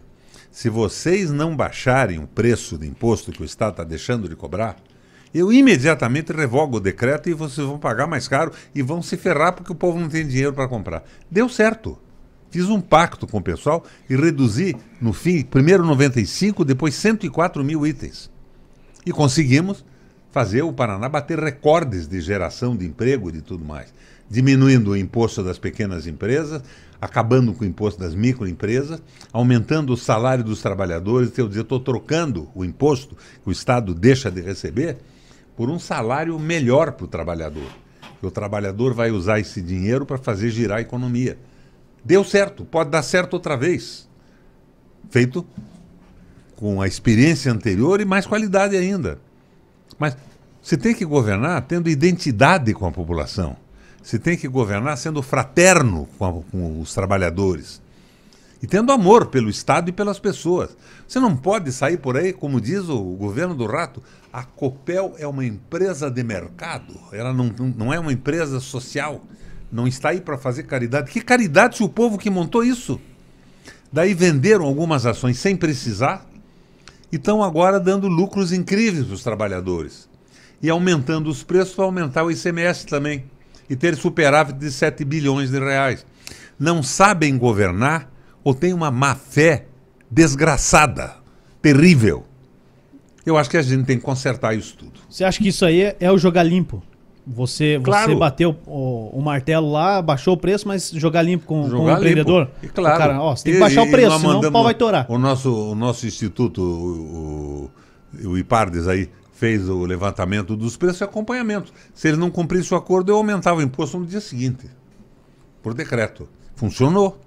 Se vocês não baixarem o preço do imposto que o Estado está deixando de cobrar, eu imediatamente revogo o decreto e vocês vão pagar mais caro e vão se ferrar porque o povo não tem dinheiro para comprar. Deu certo. Fiz um pacto com o pessoal e reduzi, no fim, primeiro 95, depois 104 mil itens. E conseguimos fazer o Paraná bater recordes de geração de emprego e de tudo mais, diminuindo o imposto das pequenas empresas, acabando com o imposto das microempresas, aumentando o salário dos trabalhadores. Eu dizer, estou trocando o imposto que o Estado deixa de receber por um salário melhor para o trabalhador. O trabalhador vai usar esse dinheiro para fazer girar a economia. Deu certo, pode dar certo outra vez. Feito com a experiência anterior e mais qualidade ainda. Mas você tem que governar tendo identidade com a população. Você tem que governar sendo fraterno com, a, com os trabalhadores. E tendo amor pelo Estado e pelas pessoas. Você não pode sair por aí, como diz o governo do rato, a Copel é uma empresa de mercado, ela não, não é uma empresa social, não está aí para fazer caridade. Que caridade se o povo que montou isso? Daí venderam algumas ações sem precisar, estão agora dando lucros incríveis para os trabalhadores. E aumentando os preços para aumentar o ICMS também e ter superávit de 7 bilhões de reais. Não sabem governar ou têm uma má fé desgraçada, terrível. Eu acho que a gente tem que consertar isso tudo. Você acha que isso aí é o jogar limpo? Você, claro. você bateu o, o, martelo lá, baixou o preço, mas jogar limpo com, jogar com o empreendedor? E claro. O cara, ó, você tem que baixar e, o preço, senão o pau vai torar. O nosso, o nosso instituto, o, o, o Ipardes aí, fez o levantamento dos preços e acompanhamento. Se ele não cumprisse o acordo, eu aumentava o imposto no dia seguinte, por decreto. Funcionou.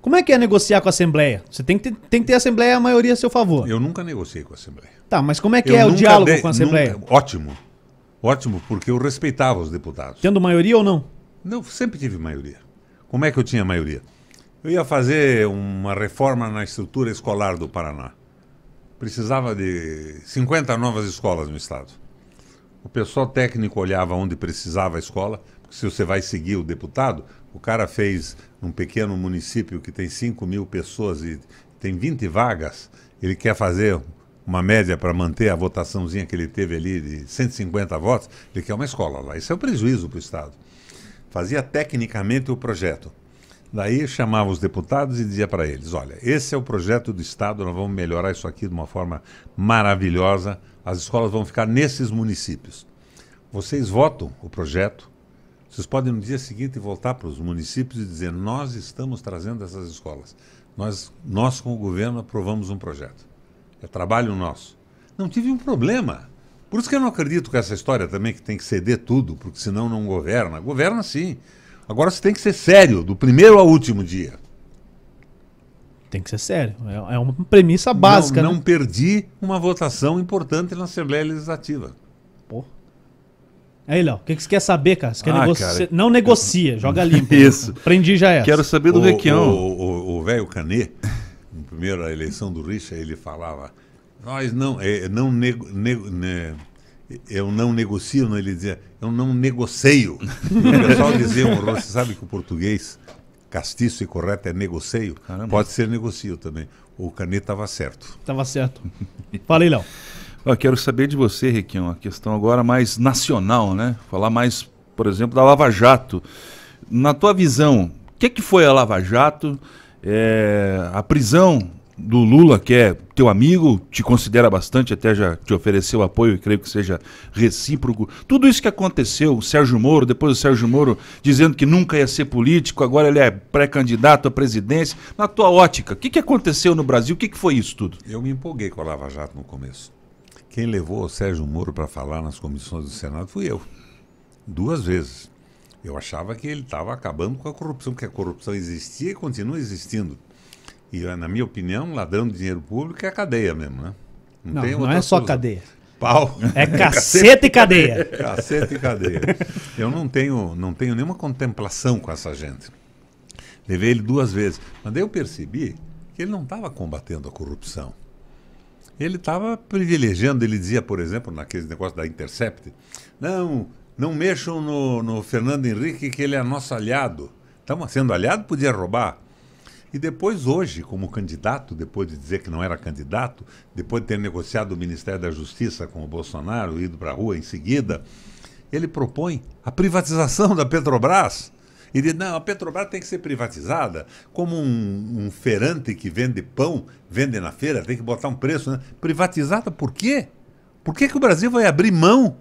Como é que é negociar com a Assembleia? Você tem que ter, tem que ter a Assembleia a maioria a seu favor. Eu nunca negociei com a Assembleia. Tá, mas como é que eu é o diálogo dei, com a Assembleia? Nunca, ótimo. Ótimo, porque eu respeitava os deputados. Tendo maioria ou não? Não, sempre tive maioria. Como é que eu tinha maioria? Eu ia fazer uma reforma na estrutura escolar do Paraná. Precisava de 50 novas escolas no estado. O pessoal técnico olhava onde precisava a escola, porque se você vai seguir o deputado, o cara fez um pequeno município que tem 5 mil pessoas e tem 20 vagas, ele quer fazer uma média para manter a votaçãozinha que ele teve ali de 150 votos, ele quer uma escola lá. Isso é um prejuízo para o Estado. Fazia tecnicamente o projeto. Daí chamava os deputados e dizia para eles: olha, esse é o projeto do Estado, nós vamos melhorar isso aqui de uma forma maravilhosa, as escolas vão ficar nesses municípios. Vocês votam o projeto, vocês podem no dia seguinte voltar para os municípios e dizer: nós estamos trazendo essas escolas, nós, nós com o governo aprovamos um projeto é trabalho nosso. Não tive um problema. Por isso que eu não acredito com essa história também que tem que ceder tudo, porque senão não governa. Governa sim. Agora você tem que ser sério, do primeiro ao último dia. Tem que ser sério. É, é uma premissa básica. Não, né? não né? perdi uma votação importante na Assembleia Legislativa. Pô. Aí, Léo, o que, que você quer saber, cara? Você quer ah, cara, não negocia, joga limpo. Isso. Prendi já essa. Quero saber do Requião. O velho Canê primeira eleição do Richard, ele falava: Nós não, é, não nego, nego, né, eu não negocio, não, ele dizia: Eu não negocio. o pessoal dizia: Você sabe que o português castiço e correto é negocio? Caramba. Pode ser negocio também. O Caneta estava certo. Estava certo. Falei, Léo. Eu quero saber de você, Requião, a questão agora mais nacional, né? Falar mais, por exemplo, da Lava Jato. Na tua visão, o que, que foi a Lava Jato? É, a prisão do Lula, que é teu amigo, te considera bastante, até já te ofereceu apoio e creio que seja recíproco. Tudo isso que aconteceu, o Sérgio Moro, depois o Sérgio Moro dizendo que nunca ia ser político, agora ele é pré-candidato à presidência. Na tua ótica, o que, que aconteceu no Brasil? O que, que foi isso tudo? Eu me empolguei com a Lava Jato no começo. Quem levou o Sérgio Moro para falar nas comissões do Senado fui eu. Duas vezes. Eu achava que ele estava acabando com a corrupção, que a corrupção existia e continua existindo. E, na minha opinião, ladrão de dinheiro público é a cadeia mesmo, né? Não, não, não é só coisa. cadeia. Pau. É caceta e cadeia. Caceta e cadeia. Eu não tenho, não tenho nenhuma contemplação com essa gente. Levei ele duas vezes. Mas daí eu percebi que ele não estava combatendo a corrupção. Ele estava privilegiando, ele dizia, por exemplo, naquele negócio da Intercept, não, não mexam no, no Fernando Henrique, que ele é nosso aliado. Estamos sendo aliado, podia roubar. E depois, hoje, como candidato, depois de dizer que não era candidato, depois de ter negociado o Ministério da Justiça com o Bolsonaro, ido para a rua em seguida, ele propõe a privatização da Petrobras. E diz: não, a Petrobras tem que ser privatizada, como um, um ferante que vende pão, vende na feira, tem que botar um preço. Né? Privatizada por quê? Por que, que o Brasil vai abrir mão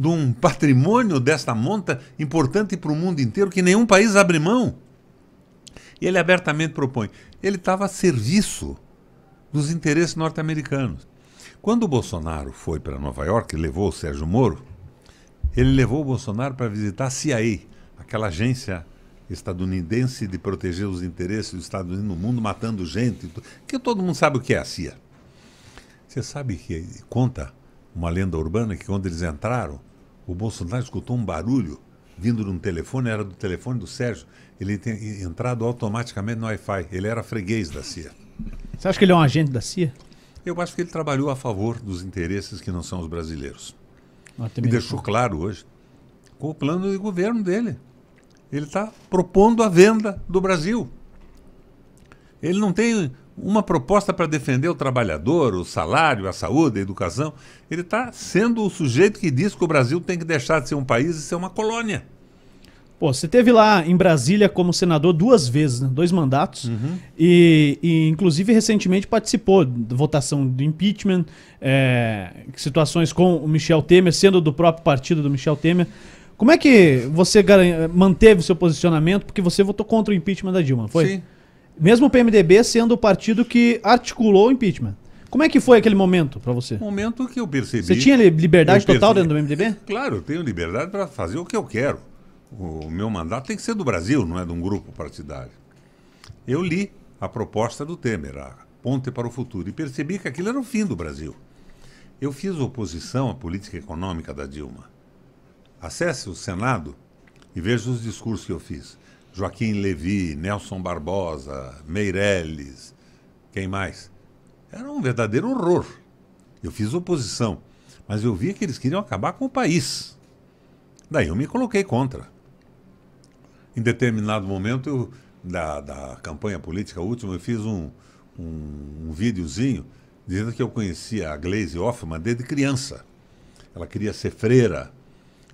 de um patrimônio desta monta importante para o mundo inteiro que nenhum país abre mão. E ele abertamente propõe. Ele estava a serviço dos interesses norte-americanos. Quando o Bolsonaro foi para Nova York, levou o Sérgio Moro, ele levou o Bolsonaro para visitar a CIA, aquela agência estadunidense de proteger os interesses dos Estados Unidos no mundo, matando gente, que todo mundo sabe o que é a CIA. Você sabe que conta uma lenda urbana que quando eles entraram, o Bolsonaro escutou um barulho vindo de um telefone, era do telefone do Sérgio. Ele tem entrado automaticamente no Wi-Fi. Ele era freguês da CIA. Você acha que ele é um agente da CIA? Eu acho que ele trabalhou a favor dos interesses que não são os brasileiros. E deixou claro hoje com o plano de governo dele. Ele está propondo a venda do Brasil. Ele não tem uma proposta para defender o trabalhador, o salário, a saúde, a educação. Ele está sendo o sujeito que diz que o Brasil tem que deixar de ser um país e ser uma colônia. Pô, você teve lá em Brasília como senador duas vezes, né? dois mandatos, uhum. e, e, inclusive recentemente participou da votação do impeachment, é, situações com o Michel Temer, sendo do próprio partido do Michel Temer. Como é que você manteve o seu posicionamento? Porque você votou contra o impeachment da Dilma, foi? Sim. Mesmo o PMDB sendo o partido que articulou o impeachment. Como é que foi aquele momento para você? Momento que eu percebi. Você tinha liberdade total dentro do MDB? Claro, eu tenho liberdade para fazer o que eu quero. O meu mandato tem que ser do Brasil, não é de um grupo partidário. Eu li a proposta do Temer, a Ponte para o Futuro, e percebi que aquilo era o fim do Brasil. Eu fiz oposição à política econômica da Dilma. Acesse o Senado e veja os discursos que eu fiz. Joaquim Levi, Nelson Barbosa, Meirelles, quem mais? Era um verdadeiro horror. Eu fiz oposição, mas eu vi que eles queriam acabar com o país. Daí eu me coloquei contra. Em determinado momento eu, da, da campanha política última, eu fiz um, um, um videozinho dizendo que eu conhecia a Glaze Hoffman desde criança. Ela queria ser freira,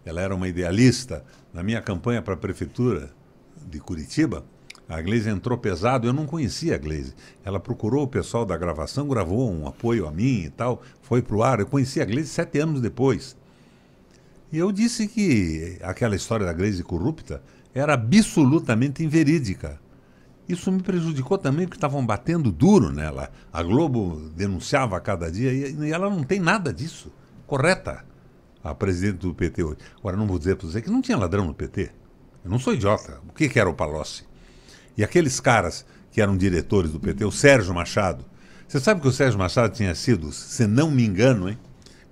ela era uma idealista. Na minha campanha para a prefeitura, de Curitiba, a Gleise entrou pesado, eu não conhecia a Gleise. Ela procurou o pessoal da gravação, gravou um apoio a mim e tal, foi pro ar. Eu conheci a Gleise sete anos depois. E eu disse que aquela história da Gleise corrupta era absolutamente inverídica. Isso me prejudicou também, porque estavam batendo duro nela. A Globo denunciava a cada dia e ela não tem nada disso. Correta, a presidente do PT hoje. Agora, não vou dizer para você que não tinha ladrão no PT. Eu não sou idiota. O que, que era o Palocci? E aqueles caras que eram diretores do PT, o Sérgio Machado. Você sabe que o Sérgio Machado tinha sido, se não me engano, hein?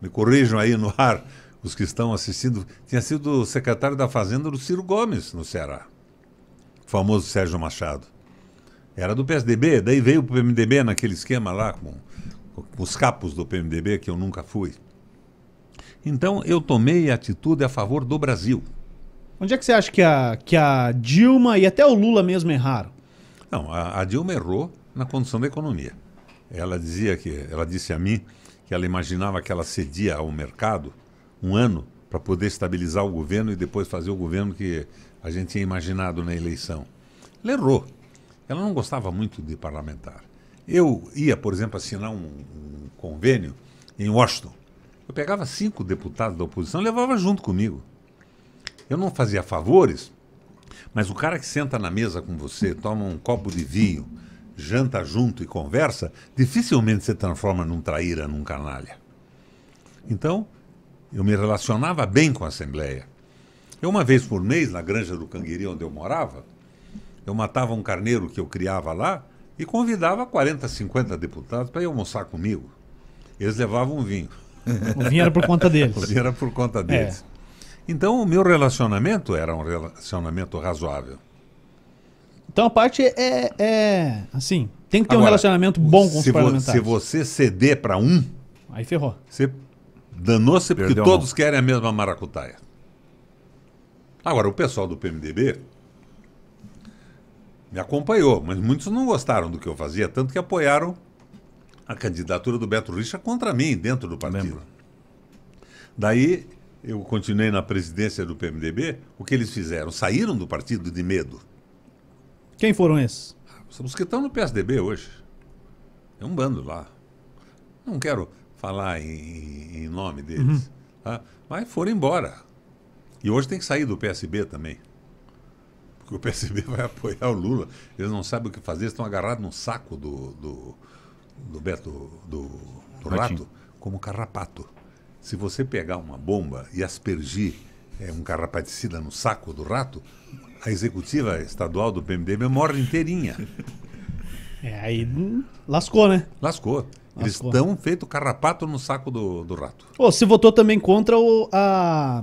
Me corrijam aí no ar os que estão assistindo, tinha sido secretário da Fazenda do Ciro Gomes, no Ceará. O famoso Sérgio Machado. Era do PSDB, daí veio para o PMDB naquele esquema lá com, com os capos do PMDB, que eu nunca fui. Então eu tomei atitude a favor do Brasil. Onde é que você acha que a, que a Dilma e até o Lula mesmo erraram? Não, a, a Dilma errou na condução da economia. Ela dizia que, ela disse a mim que ela imaginava que ela cedia ao mercado um ano para poder estabilizar o governo e depois fazer o governo que a gente tinha imaginado na eleição. Ela errou. Ela não gostava muito de parlamentar. Eu ia, por exemplo, assinar um, um convênio em Washington. Eu pegava cinco deputados da oposição e levava junto comigo. Eu não fazia favores, mas o cara que senta na mesa com você, toma um copo de vinho, janta junto e conversa, dificilmente se transforma num traíra, num canalha. Então, eu me relacionava bem com a Assembleia. Eu, uma vez por mês, na granja do Canguiri, onde eu morava, eu matava um carneiro que eu criava lá e convidava 40, 50 deputados para ir almoçar comigo. Eles levavam um vinho. O vinho era por conta deles. O vinho era por conta deles. É. Então o meu relacionamento era um relacionamento razoável. Então a parte é, é, é assim, tem que ter Agora, um relacionamento bom com os se parlamentares. Vo se você ceder para um, aí ferrou. Você danou-se porque todos querem a mesma maracutaia. Agora o pessoal do PMDB me acompanhou, mas muitos não gostaram do que eu fazia, tanto que apoiaram a candidatura do Beto Richa contra mim dentro do partido. Daí eu continuei na presidência do PMDB, o que eles fizeram? Saíram do partido de medo. Quem foram esses? Ah, são os que estão no PSDB hoje. É um bando lá. Não quero falar em, em nome deles. Uhum. Tá? Mas foram embora. E hoje tem que sair do PSB também. Porque o PSB vai apoiar o Lula. Eles não sabem o que fazer, estão agarrados num saco do, do, do Beto do, do Rato, como carrapato. Se você pegar uma bomba e aspergir é, um carrapaticida no saco do rato, a executiva estadual do PMDB morre inteirinha. É, aí lascou, né? Lascou. Eles estão feito carrapato no saco do, do rato. Ô, você votou também contra o, a,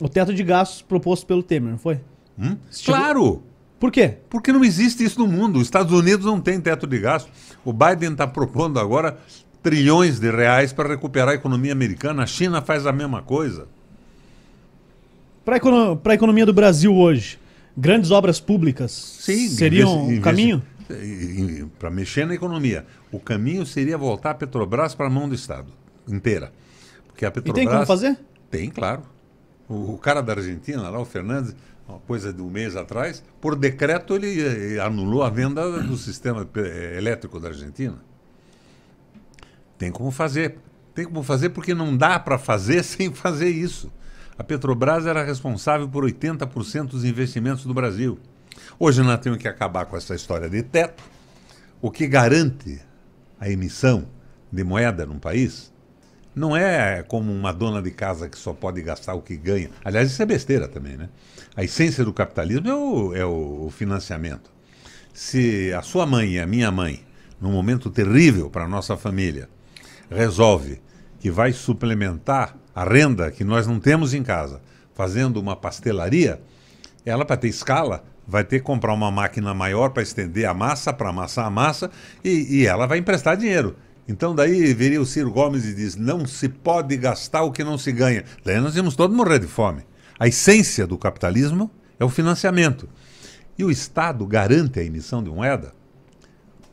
o teto de gastos proposto pelo Temer, não foi? Hum? Claro! Por quê? Porque não existe isso no mundo. Os Estados Unidos não tem teto de gastos. O Biden está propondo agora trilhões de reais para recuperar a economia americana. A China faz a mesma coisa. Para econo a economia do Brasil hoje, grandes obras públicas Sim, seriam o um caminho? Para mexer na economia. O caminho seria voltar a Petrobras para a mão do Estado inteira. Porque a Petrobras... E tem como fazer? Tem, claro. O, o cara da Argentina, lá, o Fernandes, uma coisa de um mês atrás, por decreto ele eh, anulou a venda do sistema eh, elétrico da Argentina. Tem como fazer. Tem como fazer porque não dá para fazer sem fazer isso. A Petrobras era responsável por 80% dos investimentos do Brasil. Hoje nós temos que acabar com essa história de teto. O que garante a emissão de moeda num país não é como uma dona de casa que só pode gastar o que ganha. Aliás, isso é besteira também, né? A essência do capitalismo é o, é o financiamento. Se a sua mãe e a minha mãe, num momento terrível para a nossa família, resolve que vai suplementar a renda que nós não temos em casa, fazendo uma pastelaria, ela para ter escala vai ter que comprar uma máquina maior para estender a massa, para amassar a massa, e, e, ela vai emprestar dinheiro. Então daí viria o Ciro Gomes e diz, não se pode gastar o que não se ganha. Daí nós íamos todos morrer de fome. A essência do capitalismo é o financiamento. E o Estado garante a emissão de moeda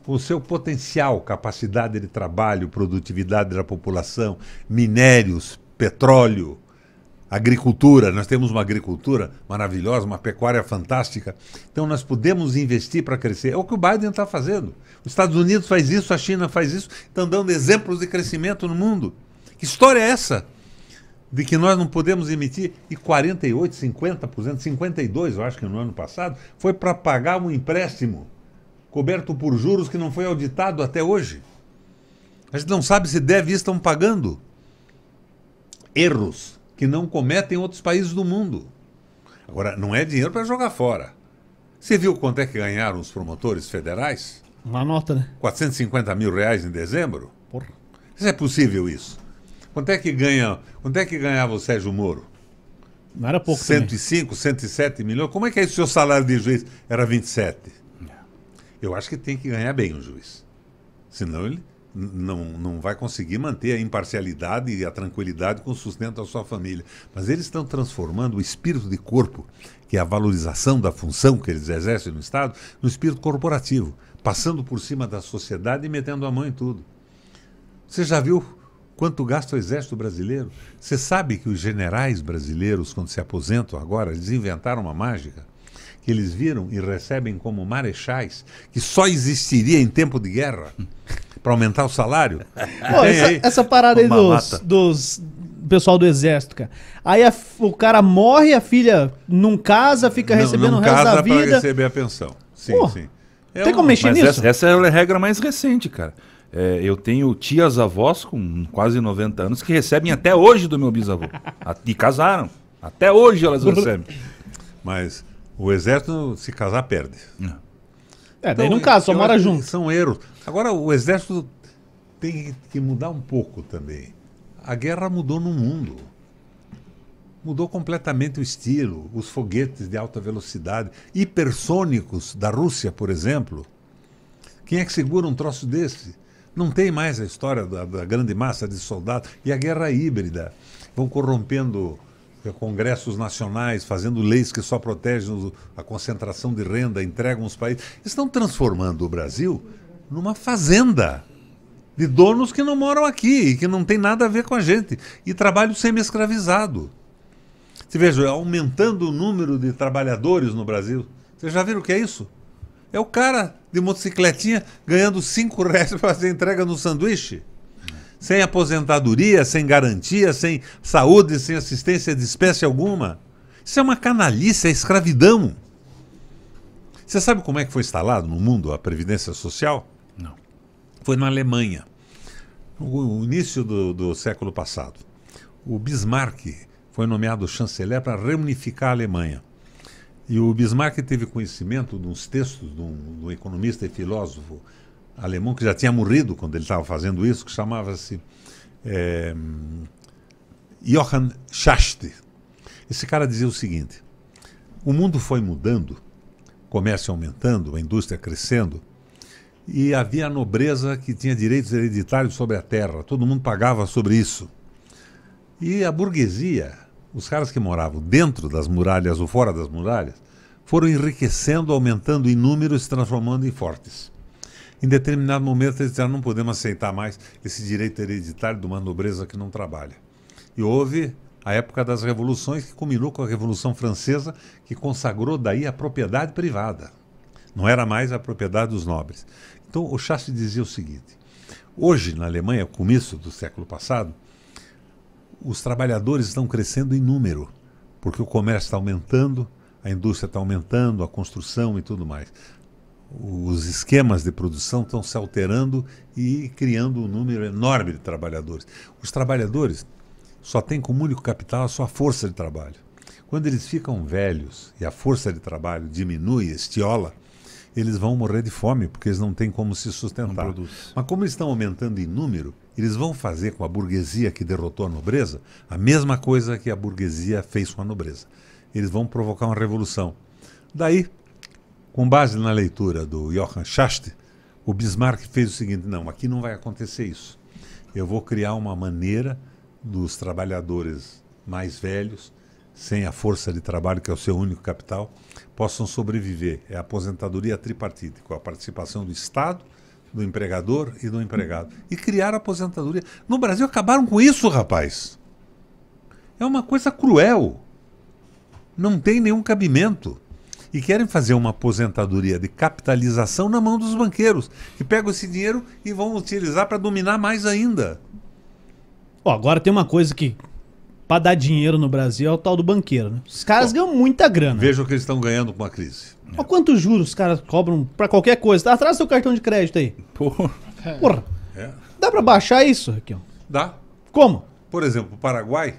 com o seu potencial, capacidade de trabalho, produtividade da população, minérios, petróleo, agricultura. Nós temos uma agricultura maravilhosa, uma pecuária fantástica. Então nós podemos investir para crescer. É o que o Biden está fazendo. Os Estados Unidos faz isso, a China faz isso. Estão dando exemplos de crescimento no mundo. Que história é essa? de que nós não podemos emitir, e 48%, 50%, 52%, eu acho que no ano passado, foi para pagar um empréstimo coberto por juros que não foi auditado até hoje. A gente não sabe se deve e estão pagando. Erros que não cometem outros países do mundo. Agora, não é dinheiro para jogar fora. Você viu quanto é que ganharam os promotores federais? Uma nota, né? 450 mil reais em dezembro? Porra. Isso é possível isso. Quanto é que ganha, quanto é que ganhava o Sérgio Moro? Não era pouco. 105, também. 107 milhões. Como é que é isso? Seu salário de juiz era 27? Eu acho que tem que ganhar bem o juiz. Senão ele não, não vai conseguir manter a imparcialidade e a tranquilidade com o sustento da sua família. Mas eles estão transformando o espírito de corpo, que é a valorização da função que eles exercem no Estado, no espírito corporativo, passando por cima da sociedade e metendo a mão em tudo. Você já viu quanto gasta o exército brasileiro? Você sabe que os generais brasileiros, quando se aposentam agora, eles inventaram uma mágica que eles viram e recebem como marechais, que só existiria em tempo de guerra, para aumentar o salário. Pô, essa, essa, parada aí dos, dos, pessoal do exército, cara. Aí a, o cara morre, a filha não casa, fica não, recebendo não o resto casa da vida. Pra receber a pensão. Sim, Pô, sim. tem como mexer nisso? Essa, essa, é a regra mais recente, cara. É, eu tenho tias avós com quase 90 anos que recebem até hoje do meu bisavô. e casaram. Até hoje elas recebem. Mas o exército, se casar, perde. É, então, daí não casa, só mora junto. São erros. Agora, o exército tem que mudar um pouco também. A guerra mudou no mundo. Mudou completamente o estilo. Os foguetes de alta velocidade, hipersônicos da Rússia, por exemplo. Quem é que segura um troço desse? Não tem mais a história da, da grande massa de soldados. E a guerra híbrida. Vão corrompendo congressos nacionais fazendo leis que só protegem a concentração de renda, entregam os países, estão transformando o Brasil numa fazenda de donos que não moram aqui e que não tem nada a ver com a gente e trabalho semi-escravizado. Você veja, é aumentando o número de trabalhadores no Brasil. Vocês já viram o que é isso? É o cara de motocicletinha ganhando 5 reais para fazer entrega no sanduíche sem aposentadoria, sem garantia, sem saúde, sem assistência de espécie alguma. Isso é uma canalice, é escravidão. Você sabe como é que foi instalado no mundo a Previdência Social? Não. Foi na Alemanha, no início do, do século passado. O Bismarck foi nomeado chanceler para reunificar a Alemanha. E o Bismarck teve conhecimento de uns textos de um, de um economista e filósofo alemão que já tinha morrido quando ele estava fazendo isso, que chamava-se é, Johann Schachte. Esse cara dizia o seguinte: o mundo foi mudando, o comércio aumentando, a indústria crescendo, e havia a nobreza que tinha direitos hereditários sobre a terra, todo mundo pagava sobre isso. E a burguesia, os caras que moravam dentro das muralhas ou fora das muralhas, foram enriquecendo, aumentando em número, se transformando em fortes em determinado momento eles disseram não podemos aceitar mais esse direito hereditário de uma nobreza que não trabalha. E houve a época das revoluções, que culminou com a Revolução Francesa, que consagrou daí a propriedade privada. Não era mais a propriedade dos nobres. Então, o Chassi dizia o seguinte: hoje, na Alemanha, começo do século passado, os trabalhadores estão crescendo em número, porque o comércio está aumentando, a indústria está aumentando, a construção e tudo mais os esquemas de produção estão se alterando e criando um número enorme de trabalhadores. Os trabalhadores só têm como único capital a sua força de trabalho. Quando eles ficam velhos e a força de trabalho diminui, estiola, eles vão morrer de fome porque eles não têm como se sustentar. Mas como eles estão aumentando em número, eles vão fazer com a burguesia que derrotou a nobreza a mesma coisa que a burguesia fez com a nobreza. Eles vão provocar uma revolução. Daí com base na leitura do Johann Schacht, o Bismarck fez o seguinte: não, aqui não vai acontecer isso. Eu vou criar uma maneira dos trabalhadores mais velhos, sem a força de trabalho, que é o seu único capital, possam sobreviver. É a aposentadoria tripartite, com a participação do Estado, do empregador e do empregado. E criar a aposentadoria. No Brasil acabaram com isso, rapaz. É uma coisa cruel. Não tem nenhum cabimento e querem fazer uma aposentadoria de capitalização na mão dos banqueiros, que pegam esse dinheiro e vão utilizar para dominar mais ainda. Ó, agora tem uma coisa que para dar dinheiro no Brasil é o tal do banqueiro. Né? Os caras ganham muita grana. Veja o que eles estão ganhando com a crise. Olha é. quantos juros os caras cobram para qualquer coisa. atrás do seu cartão de crédito aí. Porra. Porra. É. Dá para baixar isso, Raquel? Dá. Como? Por exemplo, o Paraguai,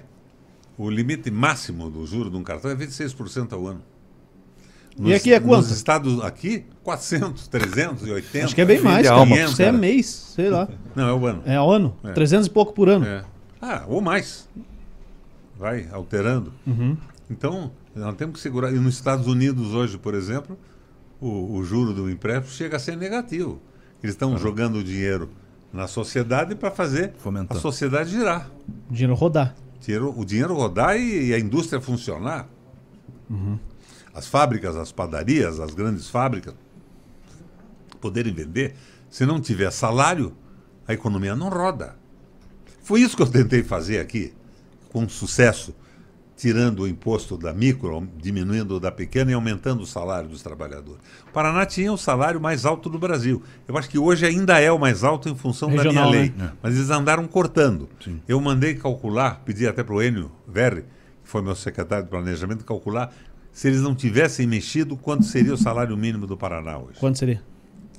o limite máximo do juro de um cartão é 26% ao ano. Nos, e aqui é quanto? Nos estados aqui, 400, 380. Acho que é bem mais, é cara. 500, Isso é mês, sei lá. Não, é o ano. É o ano. É. 300 e pouco por ano. É. Ah, ou mais. Vai alterando. Uhum. Então, nós temos que segurar. E nos Estados Unidos hoje, por exemplo, o, o juro do empréstimo chega a ser negativo. Eles estão ah. jogando dinheiro na sociedade para fazer a sociedade girar. O dinheiro rodar. o dinheiro rodar e, e a indústria funcionar. Uhum as fábricas, as padarias, as grandes fábricas poderem vender, se não tiver salário, a economia não roda. Foi isso que eu tentei fazer aqui, com sucesso, tirando o imposto da micro, diminuindo o da pequena e aumentando o salário dos trabalhadores. O Paraná tinha o salário mais alto do Brasil. Eu acho que hoje ainda é o mais alto em função Regional, da minha lei. Né? É. Mas eles andaram cortando. Sim. Eu mandei calcular, pedi até para o Enio Verri, que foi meu secretário de planejamento, calcular se eles não tivessem mexido, quanto seria o salário mínimo do Paraná hoje? Quanto seria?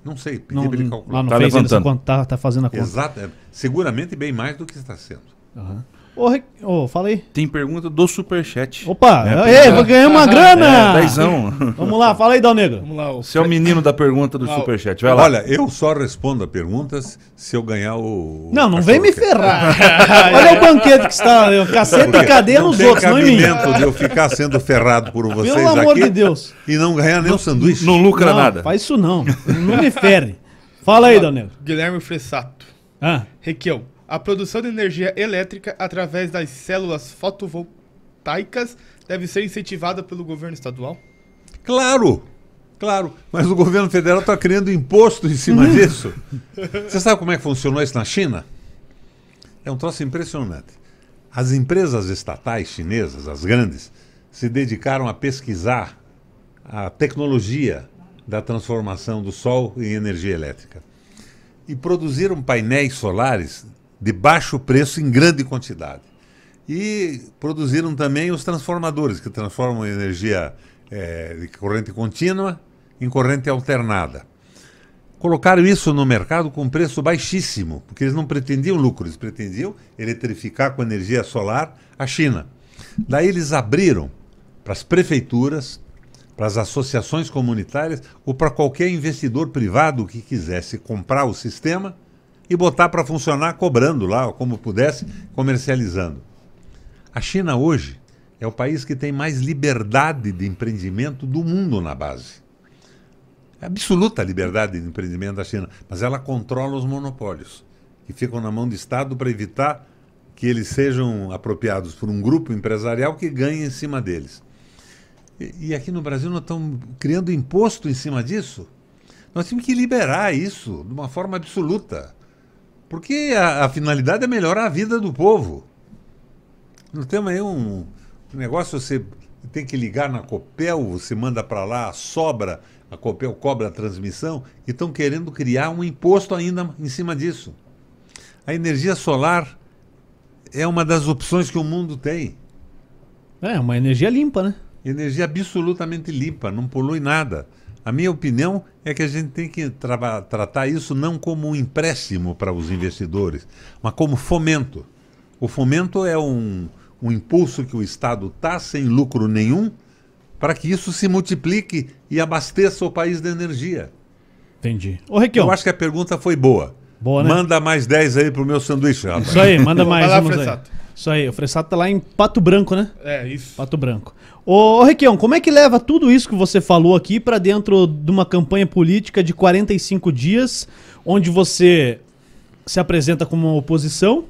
Não sei, pedi não, para ele calcular. Não, não tá fez levantando. Conta, tá, tá fazendo a conta. Exato, é, seguramente bem mais do que está sendo. Uhum. Ô, ô, fala aí. Tem pergunta do Superchat. Opa, é, é, ganhamos uma ah, grana! É, dezão. Vamos lá, fala aí, Dal Negro. Vamos lá, o... Você é o menino da pergunta do ah, Superchat, vai lá. Olha, eu só respondo a perguntas se eu ganhar o... Não, não vem me ferrar. Ah, é. olha o banquete que está, eu cacete e cadeia nos outros, não em mim. de eu ficar sendo ferrado por vocês Pelo amor aqui de Deus. E não ganhar nem um sanduíche. Não lucra não, nada. faz isso não, não me ferre. Fala aí, Dal Negro. Guilherme Fressato. Ah. Requião. A produção de energia elétrica através das células fotovoltaicas deve ser incentivada pelo governo estadual? Claro! Claro, mas o governo federal está criando imposto em cima uhum. disso. Você sabe como é que funcionou isso na China? É um troço impressionante. As empresas estatais chinesas, as grandes, se dedicaram a pesquisar a tecnologia da transformação do sol em energia elétrica e produziram painéis solares de baixo preço em grande quantidade. E produziram também os transformadores, que transformam energia é, de corrente contínua em corrente alternada. Colocaram isso no mercado com preço baixíssimo, porque eles não pretendiam lucro, eles pretendiam eletrificar com energia solar a China. Daí eles abriram para as prefeituras, para as associações comunitárias ou para qualquer investidor privado que quisesse comprar o sistema e botar para funcionar cobrando lá, como pudesse, comercializando. A China hoje é o país que tem mais liberdade de empreendimento do mundo na base. É absoluta a liberdade de empreendimento da China, mas ela controla os monopólios, que ficam na mão do Estado para evitar que eles sejam apropriados por um grupo empresarial que ganhe em cima deles. E, e aqui no Brasil nós estamos criando imposto em cima disso. Nós temos que liberar isso de uma forma absoluta. Porque a, a finalidade é melhorar a vida do povo. Não tem aí um, um negócio, você tem que ligar na Copel, você manda para lá, sobra, a Copel cobra a transmissão, e estão querendo criar um imposto ainda em cima disso. A energia solar é uma das opções que o mundo tem. É, uma energia limpa, né? Energia absolutamente limpa, não polui nada. A minha opinião é que a gente tem que tra tratar isso não como um empréstimo para os investidores, mas como fomento. O fomento é um, um impulso que o Estado está sem lucro nenhum para que isso se multiplique e abasteça o país de energia. Entendi. Ô, Requião. Eu acho que a pergunta foi boa. Boa, né? Manda mais 10 aí pro meu sanduíche, rapaz. Isso aí, manda mais. Vai isso aí, o Fressato tá lá em Pato Branco, né? É, isso. Pato Branco. Ô, ô Requião, como é que leva tudo isso que você falou aqui para dentro de uma campanha política de 45 dias, onde você se apresenta como oposição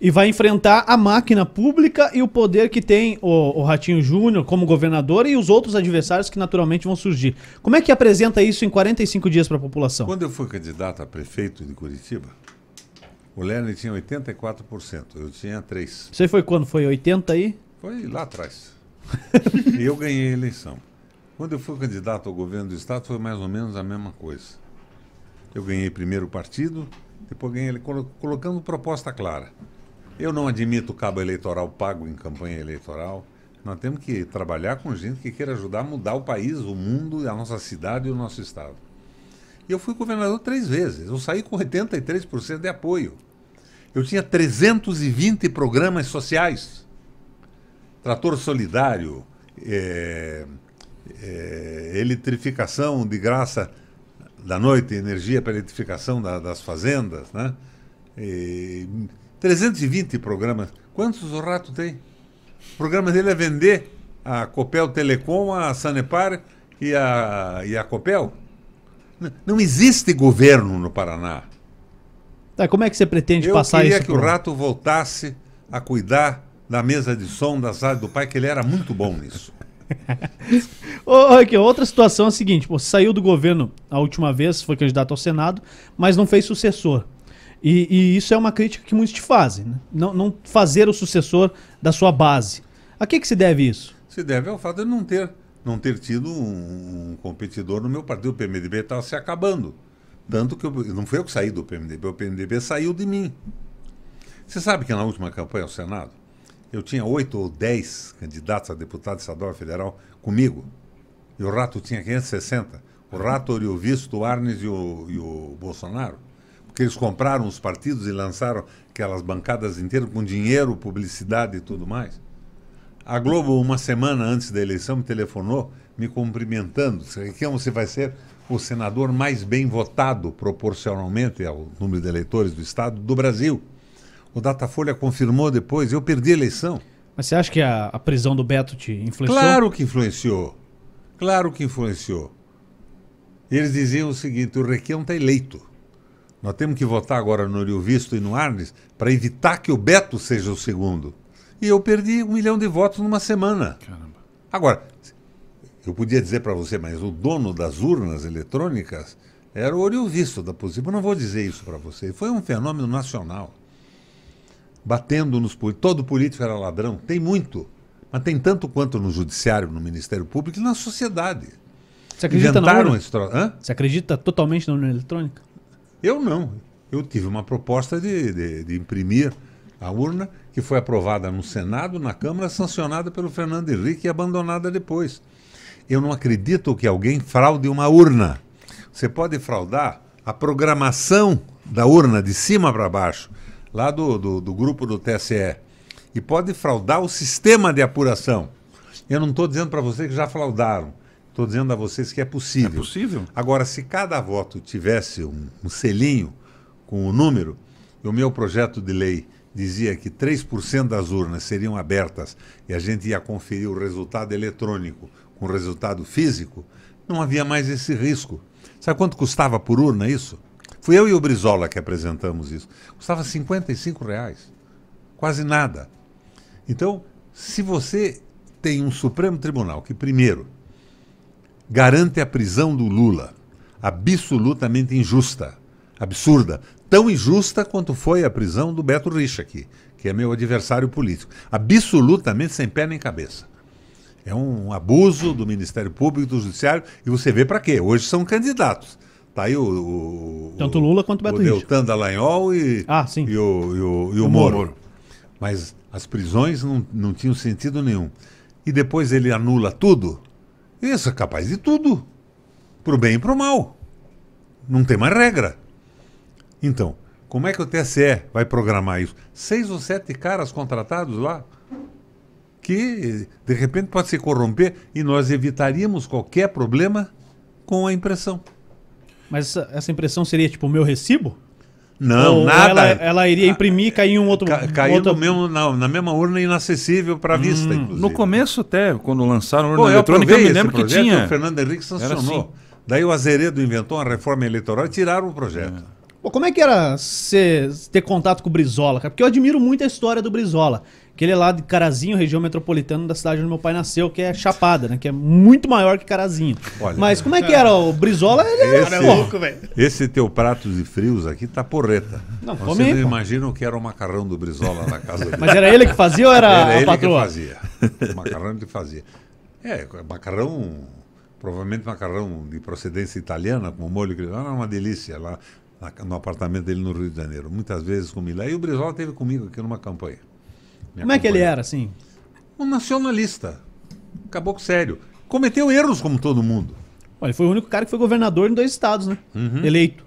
e vai enfrentar a máquina pública e o poder que tem o, o Ratinho Júnior como governador e os outros adversários que naturalmente vão surgir. Como é que apresenta isso em 45 dias para a população? Quando eu fui candidato a prefeito de Curitiba, o Lerner tinha 84%, eu tinha 3%. Você foi quando? Foi 80 aí? Foi lá atrás. e eu ganhei a eleição. Quando eu fui candidato ao governo do Estado, foi mais ou menos a mesma coisa. Eu ganhei primeiro partido, depois ganhei ele colocando proposta clara. Eu não admito cabo eleitoral pago em campanha eleitoral. Nós temos que trabalhar com gente que queira ajudar a mudar o país, o mundo, a nossa cidade e o nosso estado. E eu fui governador três vezes. Eu saí com 83% de apoio. Eu tinha 320 programas sociais. Trator solidário, é, é, eletrificação de graça da noite, energia para eletrificação da, das fazendas, né? E 320 programas. Quantos o Rato tem? O programa dele é vender a Copel Telecom, a Sanepar e a, e a Copel. Não existe governo no Paraná. Tá, como é que você pretende eu passar isso? Eu queria que pro... o Rato voltasse a cuidar da mesa de som da sala do pai, que ele era muito bom nisso. okay, outra situação é a seguinte: você saiu do governo a última vez, foi candidato ao Senado, mas não fez sucessor. E, e isso é uma crítica que muitos te fazem, né? não, não, fazer o sucessor da sua base. A que, que se deve isso? Se deve ao fato de não ter, não ter tido um, um competidor no meu partido. O PMDB estava se acabando. Tanto que eu, não fui eu que saí do PMDB, o PMDB saiu de mim. Você sabe que na última campanha ao Senado, eu tinha oito ou dez candidatos a deputado estadual federal comigo. E o Rato tinha 560. O Rato, o Visto o Arnes e o, e o Bolsonaro. Porque eles compraram os partidos e lançaram aquelas bancadas inteiras com dinheiro, publicidade e tudo mais. A Globo, uma semana antes da eleição, me telefonou me cumprimentando. Quem você vai ser? o senador mais bem votado proporcionalmente ao número de eleitores do Estado do Brasil. O Datafolha confirmou depois, eu perdi a eleição. Mas você acha que a, a prisão do Beto te influenciou? Claro que influenciou. Claro que influenciou. Eles diziam o seguinte: o Requião está eleito. Nós temos que votar agora no Rio Visto e no Arnes para evitar que o Beto seja o segundo. E eu perdi um milhão de votos numa semana. Caramba. Agora, eu podia dizer para você, mas o dono das urnas eletrônicas era o Oriovisto da Posibus. Não vou dizer isso para você. Foi um fenômeno nacional. Batendo nos políticos. Todo político era ladrão. Tem muito. Mas tem tanto quanto no judiciário, no Ministério Público e na sociedade. Você acredita Inventaram na tro... Hã? Você acredita totalmente na urna eletrônica? Eu não. Eu tive uma proposta de, de, de imprimir a urna, que foi aprovada no Senado, na Câmara, sancionada pelo Fernando Henrique e abandonada depois. Eu não acredito que alguém fraude uma urna. Você pode fraudar a programação da urna de cima para baixo, lá do, do, do grupo do TSE. E pode fraudar o sistema de apuração. Eu não estou dizendo para vocês que já fraudaram. Estou dizendo a vocês que é possível. É possível. Agora, se cada voto tivesse um, um selinho com o um número, o meu projeto de lei dizia que 3% das urnas seriam abertas e a gente ia conferir o resultado eletrônico, com resultado físico, não havia mais esse risco. Sabe quanto custava por urna isso? Fui eu e o Brizola que apresentamos isso. Custava 55 reais. Quase nada. Então, se você tem um Supremo Tribunal que, primeiro, garante a prisão do Lula, absolutamente injusta, absurda, tão injusta quanto foi a prisão do Beto Rich aqui, que é meu adversário político, absolutamente sem pé nem cabeça. É um abuso do Ministério Público, do Judiciário, e você vê para quê? Hoje são candidatos. Tá aí o, o Tanto Lula quanto o Beto O Deltan Dallagnol e, ah, sim. e o, e o, e o, o Moro. Moro. Mas as prisões não, não tinham sentido nenhum. E depois ele anula tudo. Isso é capaz de tudo. o bem e o mal. Não tem mais regra. Então, como é que o TSE vai programar isso? Seis ou sete caras contratados lá? que de repente pode se corromper e nós evitaríamos qualquer problema com a impressão. Mas essa, essa impressão seria tipo o meu recibo? Não, Ou nada. Ela, ela iria imprimir e cair em um outro. cair caiu outro... Mesmo, na, na, mesma urna inacessível para a hum. vista. Hum, no começo, até, quando lançaram a urna Pô, eletrônica, eu, eu me lembro que tinha. O Fernando Henrique sancionou. Assim. Daí o Azeredo inventou uma reforma eleitoral e tiraram o projeto. É. Pô, como é que era ter contato com o Brizola? Porque eu admiro muito a história do Brizola que ele é lá de Carazinho, região metropolitana da cidade onde meu pai nasceu, que é Chapada, né? Que é muito maior que Carazinho. Olha, Mas como é que era? O Brizola, ele esse, era louco, velho. Esse teu prato de frios aqui tá porreta. Não, Vocês come Vocês imaginam que era o macarrão do Brizola na casa dele. Mas era ele que fazia ou era, era a ele patroa? Que fazia. O macarrão ele fazia. É, macarrão provavelmente macarrão de procedência italiana, com molho que era uma delícia lá no apartamento dele no Rio de Janeiro. Muitas vezes comi lá. E o Brizola teve comigo aqui numa campanha. Como é que ele era, assim? Um nacionalista. Acabou com sério. Cometeu erros como todo mundo. Olha, ele foi o único cara que foi governador em dois estados, né? Uhum. Eleito.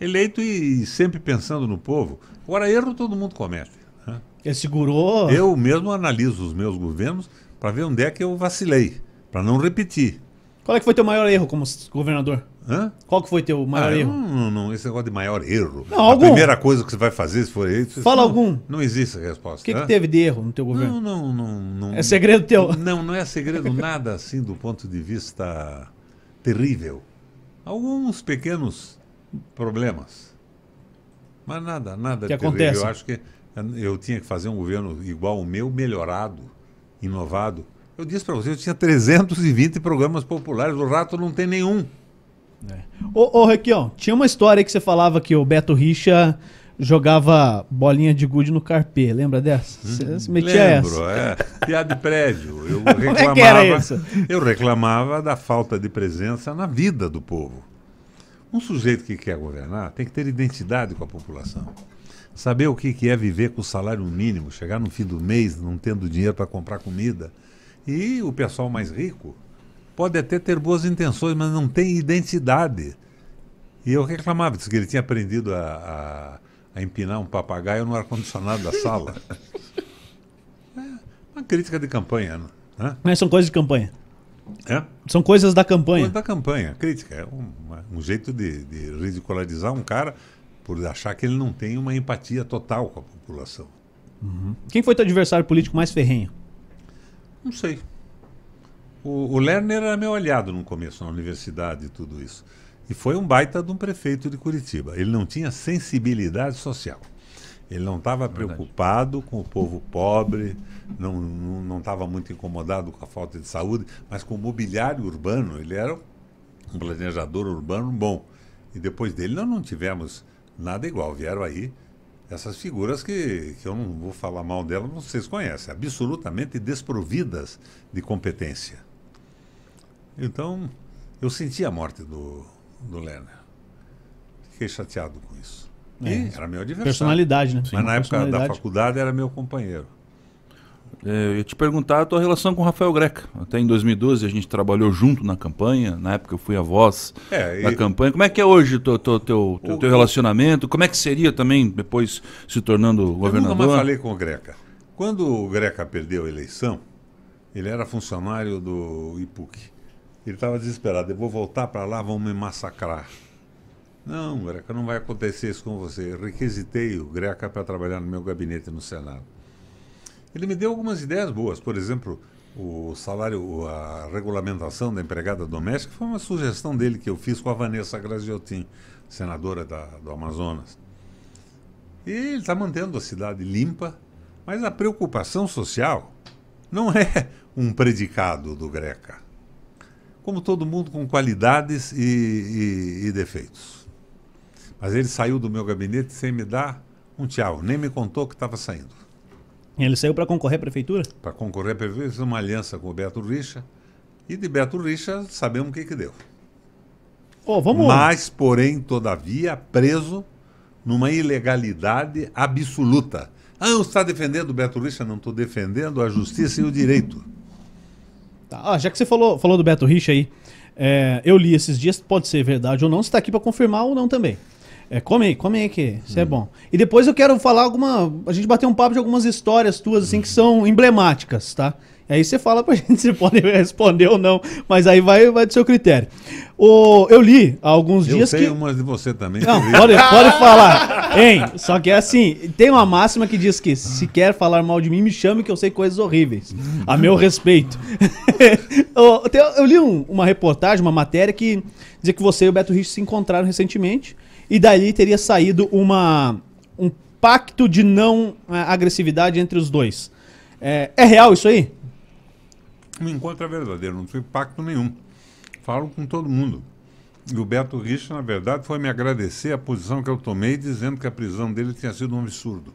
Eleito e sempre pensando no povo. Agora, erro todo mundo comete. Né? Ele segurou. Eu mesmo analiso os meus governos para ver onde é que eu vacilei, para não repetir. Qual é que foi teu maior erro como governador? Hã? Qual que foi teu maior ah, erro? Não, não, esse negócio de maior erro. Não, algum. A primeira coisa que você vai fazer, se for isso. Fala não, algum. Não existe a resposta. O que, que, teve de erro no teu governo? Não, não, não, É segredo teu? Não, não é segredo nada assim do ponto de vista terrível. Alguns pequenos problemas. Mas nada, nada que terrível. acontece. Eu acho que eu tinha que fazer um governo igual o meu, melhorado, inovado. Eu disse para você, eu tinha 320 programas populares, o rato não tem nenhum. É. Ô, ô, Requião, tinha uma história aí que você falava que o Beto Richa jogava bolinha de gude no carpê, lembra dessa? Hum, você se metia Lembro, essa? é. Piada de prédio. Eu é reclamava, é eu reclamava da falta de presença na vida do povo. Um sujeito que quer governar tem que ter identidade com a população. Saber o que é viver com salário mínimo, chegar no fim do mês não tendo dinheiro para comprar comida. E o pessoal mais rico pode até ter boas intenções, mas não tem identidade. E eu reclamava, disso que ele tinha aprendido a, a, a empinar um papagaio no ar-condicionado da sala. É uma crítica de campanha, né? Mas são coisas de campanha. É? São coisas da campanha. Coisas da campanha, crítica. É um, um jeito de, de, ridicularizar um cara por achar que ele não tem uma empatia total com a população. Uhum. Quem foi teu adversário político mais ferrenho? Não sei. O, o Lerner era meu aliado no começo, na universidade e tudo isso. E foi um baita de um prefeito de Curitiba. Ele não tinha sensibilidade social. Ele não estava é preocupado com o povo pobre, não estava muito incomodado com a falta de saúde, mas com o mobiliário urbano. Ele era um planejador urbano bom. E depois dele nós não tivemos nada igual. Vieram aí essas figuras que, que eu não vou falar mal delas, vocês conhecem, absolutamente desprovidas de competência. Então, eu senti a morte do, do Lerner. Fiquei chateado com isso. É. era meu adversário. Personalidade, né? Mas na época da faculdade era meu companheiro. É, eu ia te perguntar a tua relação com o Rafael Greca. Até em 2012 a gente trabalhou junto na campanha, na época eu fui a voz é, da campanha. Como é que é hoje teu, teu, teu, o teu, relacionamento? Como é que seria também depois se tornando governador? Eu nunca mais falei com o Greca. Quando o Greca perdeu a eleição, ele era funcionário do IPUC. Ele estava desesperado. Eu vou voltar para lá, vão me massacrar. Não, Greca, não vai acontecer isso com você. Eu requisitei o Greca para trabalhar no meu gabinete no Senado. Ele me deu algumas ideias boas. Por exemplo, o salário, a regulamentação da empregada doméstica foi uma sugestão dele que eu fiz com a Vanessa Graziotin, senadora da, do Amazonas. E ele está mantendo a cidade limpa, mas a preocupação social não é um predicado do Greca como todo mundo, com qualidades e, e, e, defeitos. Mas ele saiu do meu gabinete sem me dar um tchau, nem me contou que estava saindo. Ele saiu para concorrer à prefeitura? Para concorrer à prefeitura, fez uma aliança com o Beto Richa. E de Beto Richa, sabemos o que, que deu. Oh, vamos... Mas, porém, todavia, preso numa ilegalidade absoluta. Ah, eu está defendendo o Beto Richa? Não estou defendendo a justiça e o direito. Tá. Ah, já que você falou, falou do Beto Rich aí, é, eu li esses dias, pode ser verdade ou não, você está aqui para confirmar ou não também. É, come aí, come aí que isso é hum. é bom. E depois eu quero falar alguma. A gente bater um papo de algumas histórias tuas, assim, hum. que são emblemáticas, tá? Aí você fala pra gente se pode responder ou não, mas aí vai, vai do seu critério. O, eu li há alguns eu dias sei que. umas de você também. Não, pode, pode falar. Hein? Só que é assim: tem uma máxima que diz que se quer falar mal de mim, me chame que eu sei coisas horríveis. A meu respeito. eu, eu, li um, uma reportagem, uma matéria que dizia que você e o Beto Rich se encontraram recentemente e dali teria saído uma, um pacto de não é, agressividade entre os dois. é, é real isso aí? O encontro é verdadeiro, não tive pacto nenhum. Falo com todo mundo. E o Beto Richa, na verdade, foi me agradecer a posição que eu tomei, dizendo que a prisão dele tinha sido um absurdo.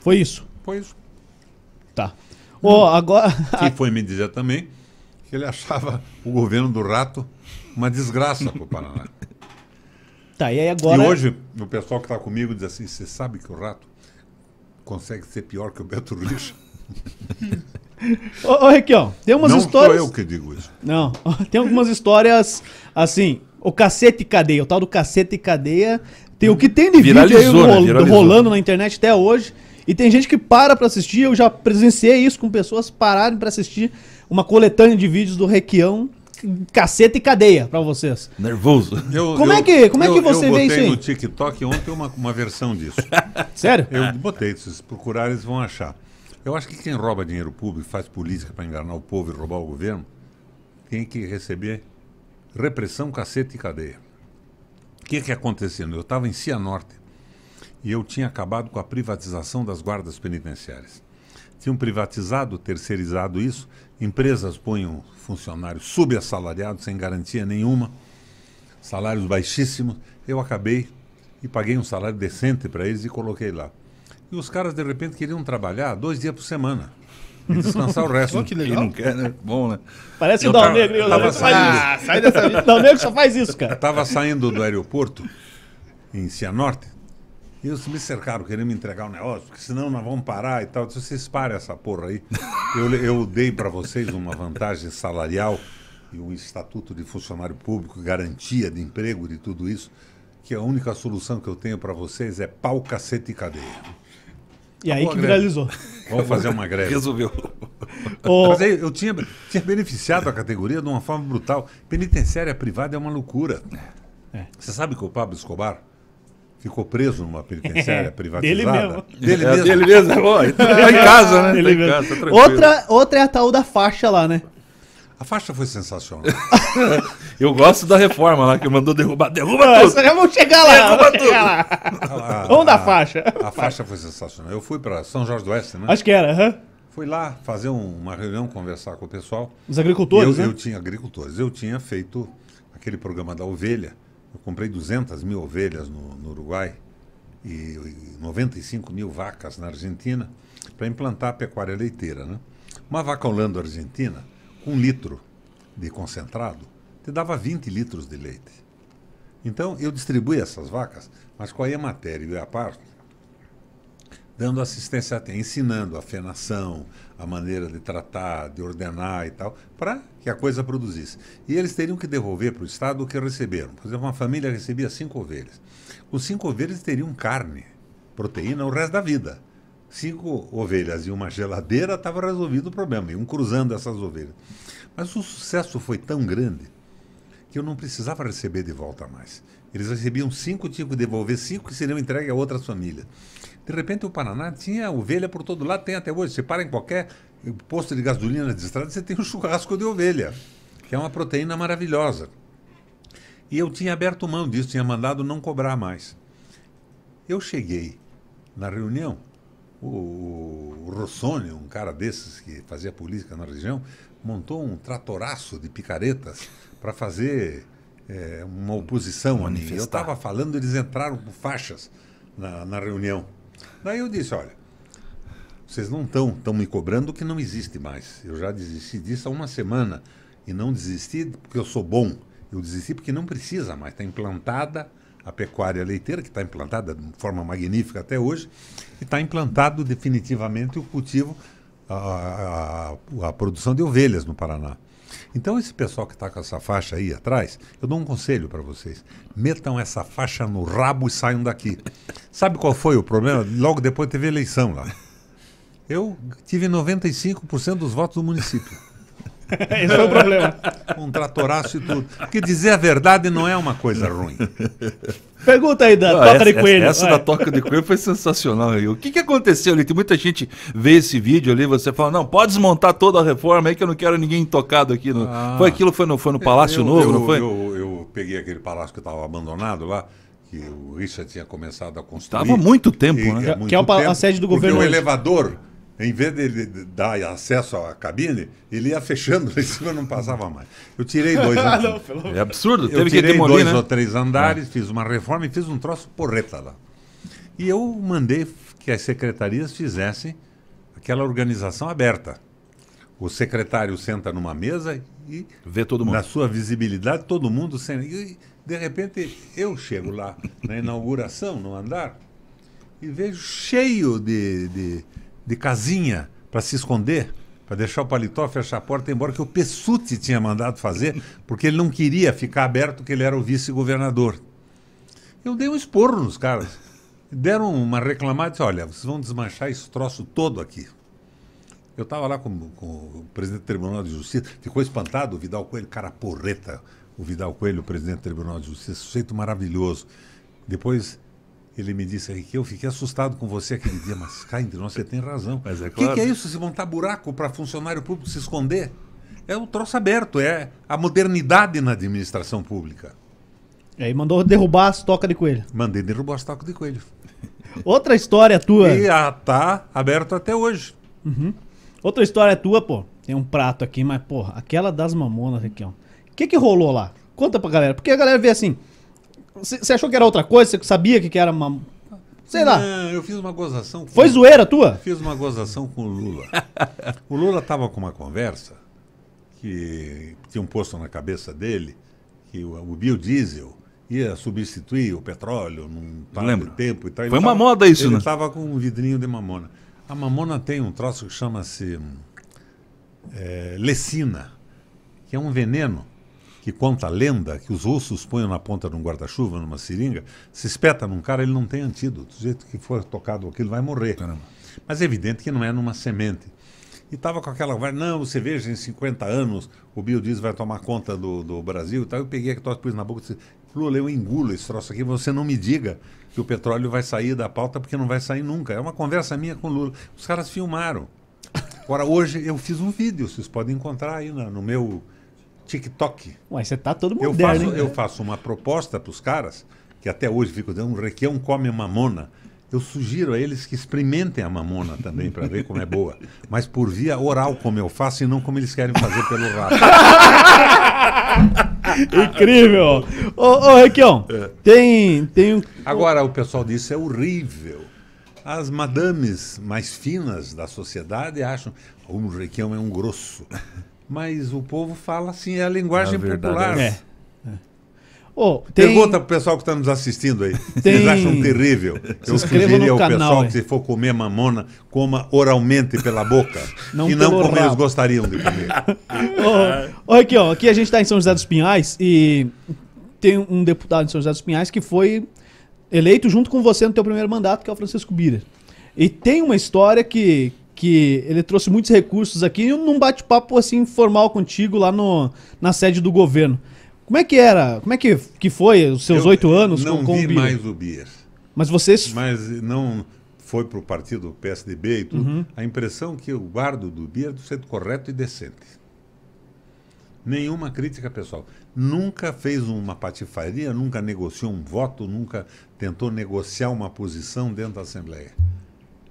Foi isso? Foi isso. Tá. Oh, agora... e foi me dizer também que ele achava o governo do rato uma desgraça para o Paraná. Tá, e, agora... e hoje, o pessoal que está comigo diz assim: você sabe que o rato consegue ser pior que o Beto Richa? ô, ô, Requião, tem umas não histórias. Não sou eu que digo isso. Não, tem algumas histórias assim. O cacete e cadeia, o tal do cacete e cadeia. Tem o que tem de viralizou, vídeo aí, né? rolando na internet até hoje. E tem gente que para pra assistir. Eu já presenciei isso com pessoas pararem pra assistir uma coletânea de vídeos do Requião caceta e cadeia para vocês. Nervoso. Eu, como é eu, é que, como é eu, é que você vê isso aí? Eu botei no TikTok ontem uma, uma versão disso. Sério? Eu botei, se vocês procurarem eles vão achar. Eu acho que quem rouba dinheiro público, faz política para enganar o povo e roubar o governo, tem que receber repressão, cacete e cadeia. O que é acontecendo? Eu estava em Cianorte e eu tinha acabado com a privatização das guardas penitenciárias. Tinham privatizado, terceirizado isso, empresas punham funcionários subassalariados, sem garantia nenhuma, salários baixíssimos. Eu acabei e paguei um salário decente para eles e coloquei lá. E os caras, de repente, queriam trabalhar dois dias por semana. E descansar o resto. que legal. não quer, né? Bom, né? Parece eu o Dal Negro. Tava saindo... Ah, sai dessa vida. Dal Negro só faz isso, cara. Eu tava saindo do aeroporto, em Cianorte, e eles me cercaram, querendo me entregar um negócio, porque senão nós vamos parar e tal. Eu disse, vocês parem essa porra aí. Eu, eu dei para vocês uma vantagem salarial e um estatuto de funcionário público, garantia de emprego, de tudo isso, que a única solução que eu tenho para vocês é pau, cacete e cadeia. E aí que viralizou. Vamos fazer uma greve. Resolveu. Mas aí eu tinha, tinha beneficiado a categoria de uma forma brutal. Penitenciária privada é uma loucura. É. Você sabe que o Pablo Escobar ficou preso numa penitenciária privada privatizada? Dele mesmo. Dele é, mesmo. mesmo. É tá em casa, né? Tá em outra, outra é a tal da faixa lá, né? A faixa foi sensacional. eu gosto da reforma lá que mandou derrubar. Derruba tudo! Já vamos chegar lá! Derruba vamos chegar ah, lá! Vamos da faixa. A, a faixa foi sensacional. Eu fui para São Jorge do Oeste, né? Acho que era, aham. Uhum. Fui lá fazer um, uma reunião, conversar com o pessoal. Os agricultores, eu, né? Eu tinha agricultores. Eu tinha feito aquele programa da ovelha. Eu comprei 200 mil ovelhas no, no Uruguai e 95 mil vacas na Argentina para implantar a pecuária leiteira, né? Uma vaca Holanda Argentina um litro de concentrado te dava 20 litros de leite. Então eu distribuí essas vacas, mas com é a matéria e a parte? dando assistência até, ensinando a fenação, a maneira de tratar, de ordenar e tal, para que a coisa produzisse. E eles teriam que devolver para o Estado o que receberam. Por exemplo, uma família recebia cinco ovelhas. Com cinco ovelhas teriam carne, proteína, o resto da vida cinco ovelhas e uma geladeira, estava resolvido o problema, iam cruzando essas ovelhas. Mas o sucesso foi tão grande que eu não precisava receber de volta mais. Eles recebiam cinco, tinham que devolver cinco que seriam entregues a outras famílias. De repente, o Paraná tinha ovelha por todo lado, tem até hoje. Você para em qualquer posto de gasolina de estrada, você tem um churrasco de ovelha, que é uma proteína maravilhosa. E eu tinha aberto mão disso, tinha mandado não cobrar mais. Eu cheguei na reunião, o, Rossoni, um cara desses que fazia política na região, montou um tratoraço de picaretas para fazer é, uma oposição a Eu estava falando, eles entraram com faixas na, na reunião. Daí eu disse: olha, vocês não estão tão me cobrando que não existe mais. Eu já desisti disso há uma semana. E não desisti porque eu sou bom. Eu desisti porque não precisa mais. Está implantada a pecuária leiteira, que está implantada de forma magnífica até hoje, e está implantado definitivamente o cultivo, a, a, a, produção de ovelhas no Paraná. Então, esse pessoal que está com essa faixa aí atrás, eu dou um conselho para vocês. Metam essa faixa no rabo e saiam daqui. Sabe qual foi o problema? Logo depois teve eleição lá. Eu tive 95% dos votos do município. Esse é o problema. Um tratoraço e tudo. Porque dizer a verdade não é uma coisa ruim. Pergunta aí da ah, Toca essa, de Coelho. Essa da Toca de Coelho foi sensacional. Aí. O que, que aconteceu ali? Tem muita gente vê esse vídeo ali, você fala, não, pode desmontar toda a reforma aí que eu não quero ninguém tocado aqui. No... Ah, foi aquilo, foi no, foi no Palácio eu, Novo, eu, não foi? Eu, eu, peguei aquele palácio que estava abandonado lá, que o Richard tinha começado a construir. Estava muito tempo, e, né? muito é que é a, tempo, a sede do governo. o elevador em vez de dar acesso à cabine, ele ia fechando lá em cima não passava mais. Eu tirei dois. Ah, não, pelo... É absurdo. Eu Teve tirei demolir, dois né? ou três andares, é. fiz uma reforma e fiz um troço porreta lá. E eu mandei que as secretarias fizessem aquela organização aberta. O secretário senta numa mesa e vê todo mundo. Na sua visibilidade, todo mundo senta. E de repente eu chego lá na inauguração, no andar, e vejo cheio de, de de casinha para se esconder, para deixar o paletó fechar a porta, embora que o Pessuti tinha mandado fazer, porque ele não queria ficar aberto, que ele era o vice-governador. Eu dei um esporro nos caras. Deram uma reclamada e disse, olha, vocês vão desmanchar esse troço todo aqui. Eu estava lá com, com, o presidente do Tribunal de Justiça, ficou espantado o Vidal Coelho, cara porreta, o Vidal Coelho, o presidente do Tribunal de Justiça, sujeito maravilhoso. Depois ele me disse, que eu fiquei assustado com você aquele dia, mas cá entre nós você tem razão. Mas é claro. O que, que é isso, se montar buraco para funcionário público se esconder? É o troço aberto, é a modernidade na administração pública. É, e aí mandou derrubar as tocas de coelho. Mandei derrubar as tocas de coelho. Outra história tua. E a, ah, tá aberto até hoje. Uhum. Outra história tua, pô. Tem um prato aqui, mas, porra, aquela das mamonas aqui, ó. O que que rolou lá? Conta pra galera. Porque a galera vê assim, você achou que era outra coisa? Você sabia que era uma. Sei lá. Não, eu fiz uma gozação. Foi zoeira tua? Fiz uma gozação com o Lula. o Lula estava com uma conversa que tinha um posto na cabeça dele que o, o biodiesel ia substituir o petróleo num Lembra. tempo e tal. Ele Foi tava, uma moda isso, ele né? Ele estava com um vidrinho de mamona. A mamona tem um troço que chama-se é, lecina, que é um veneno que conta a lenda que os ossos põem na ponta de um guarda-chuva, numa seringa, se espeta num cara, ele não tem antídoto. Do jeito que for tocado aquilo, vai morrer. Caramba. Mas é evidente que não é numa semente. E estava com aquela. Não, você veja, em 50 anos o biodiesel vai tomar conta do, do Brasil e tal. Eu peguei aquele troço, pus na boca e disse: Lula, eu engulo esse troço aqui, você não me diga que o petróleo vai sair da pauta, porque não vai sair nunca. É uma conversa minha com o Lula. Os caras filmaram. Agora, hoje eu fiz um vídeo, vocês podem encontrar aí no meu TikTok. Ué, você tá todo moderno. Eu faço, eu faço uma proposta para os caras, que até hoje fico dando é um requião come mamona. Eu sugiro a eles que experimentem a mamona também para ver como é boa. Mas por via oral, como eu faço, e não como eles querem fazer pelo rato. Incrível! Ô, ô Requião, é. tem, tem um... Agora, o pessoal disse é horrível. As madames mais finas da sociedade acham o Requião é um grosso mas o povo fala assim, é a linguagem a popular. É. é. Oh, tem... Pergunta pro pessoal que está nos assistindo aí. Tem... Vocês acham terrível? Eu sugeriria ao canal, pessoal é. que se for comer mamona, coma oralmente pela boca não e não como rabo. eles gostariam de comer. Olha oh, oh, aqui, ó. Aqui a gente está em São José dos Pinhais e tem um deputado em São José dos Pinhais que foi eleito junto com você no teu primeiro mandato, que é o Francisco Bira. E tem uma história que, que ele trouxe muitos recursos aqui num bate-papo assim informal contigo lá no, na sede do governo. Como é que era? Como é que, que foi os seus oito anos não com, com vi o Bier? mais o Bier. Mas vocês. Mas não foi para o partido PSDB e tudo. Uhum. A impressão que eu guardo do Bier é do sendo correto e decente. Nenhuma crítica pessoal. Nunca fez uma patifaria, nunca negociou um voto, nunca tentou negociar uma posição dentro da Assembleia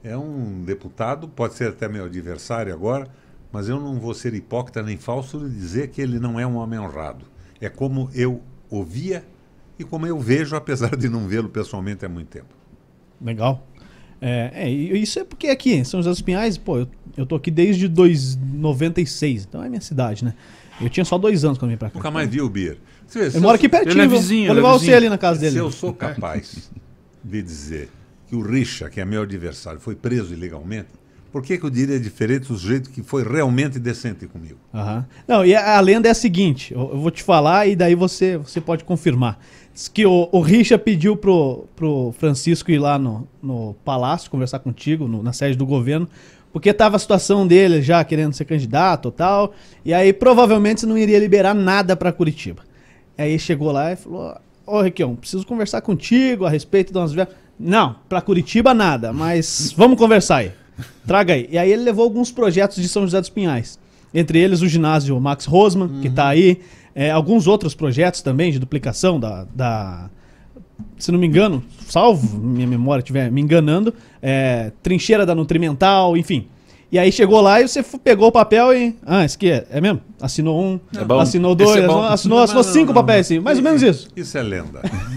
é um deputado, pode ser até meu adversário agora, mas eu não vou ser hipócrita nem falso de dizer que ele não é um homem honrado. É como eu ouvia e como eu vejo, apesar de não vê-lo pessoalmente há muito tempo. Legal. É, é, isso é porque aqui, em São José dos Pinhais, pô, eu, eu tô aqui desde 1996, então é minha cidade, né? Eu tinha só dois anos quando vim pra cá. Nunca mais vi o Beer. eu moro aqui pertinho, ele é vizinho, vou é levar é vizinho. você ali na casa dele. Se eu sou capaz de dizer que o Richa, que é meu adversário, foi preso ilegalmente, por que, que eu diria diferente do jeito que foi realmente decente comigo? Uhum. Não, e a, a lenda é a seguinte, eu, eu, vou te falar e daí você, você pode confirmar. Diz que o, o Richa pediu pro, pro Francisco ir lá no, no palácio conversar contigo, no, na sede do governo, porque tava a situação dele já querendo ser candidato e tal, e aí provavelmente não iria liberar nada para Curitiba. Aí chegou lá e falou, ô oh, Requião, preciso conversar contigo a respeito de umas... Não, para Curitiba nada, mas vamos conversar aí. Traga aí. E aí ele levou alguns projetos de São José dos Pinhais. Entre eles o ginásio Max Rosman, uhum. que tá aí. É, alguns outros projetos também de duplicação da, da se não me engano, salvo minha memória estiver me enganando, é, trincheira da Nutrimental, enfim. E aí chegou lá e você pegou o papel e. Ah, esse aqui é, é mesmo? Assinou um, é assinou dois, é assinou, assinou, não, não, cinco não, papéis, assim, mais ou menos isso. Isso é lenda.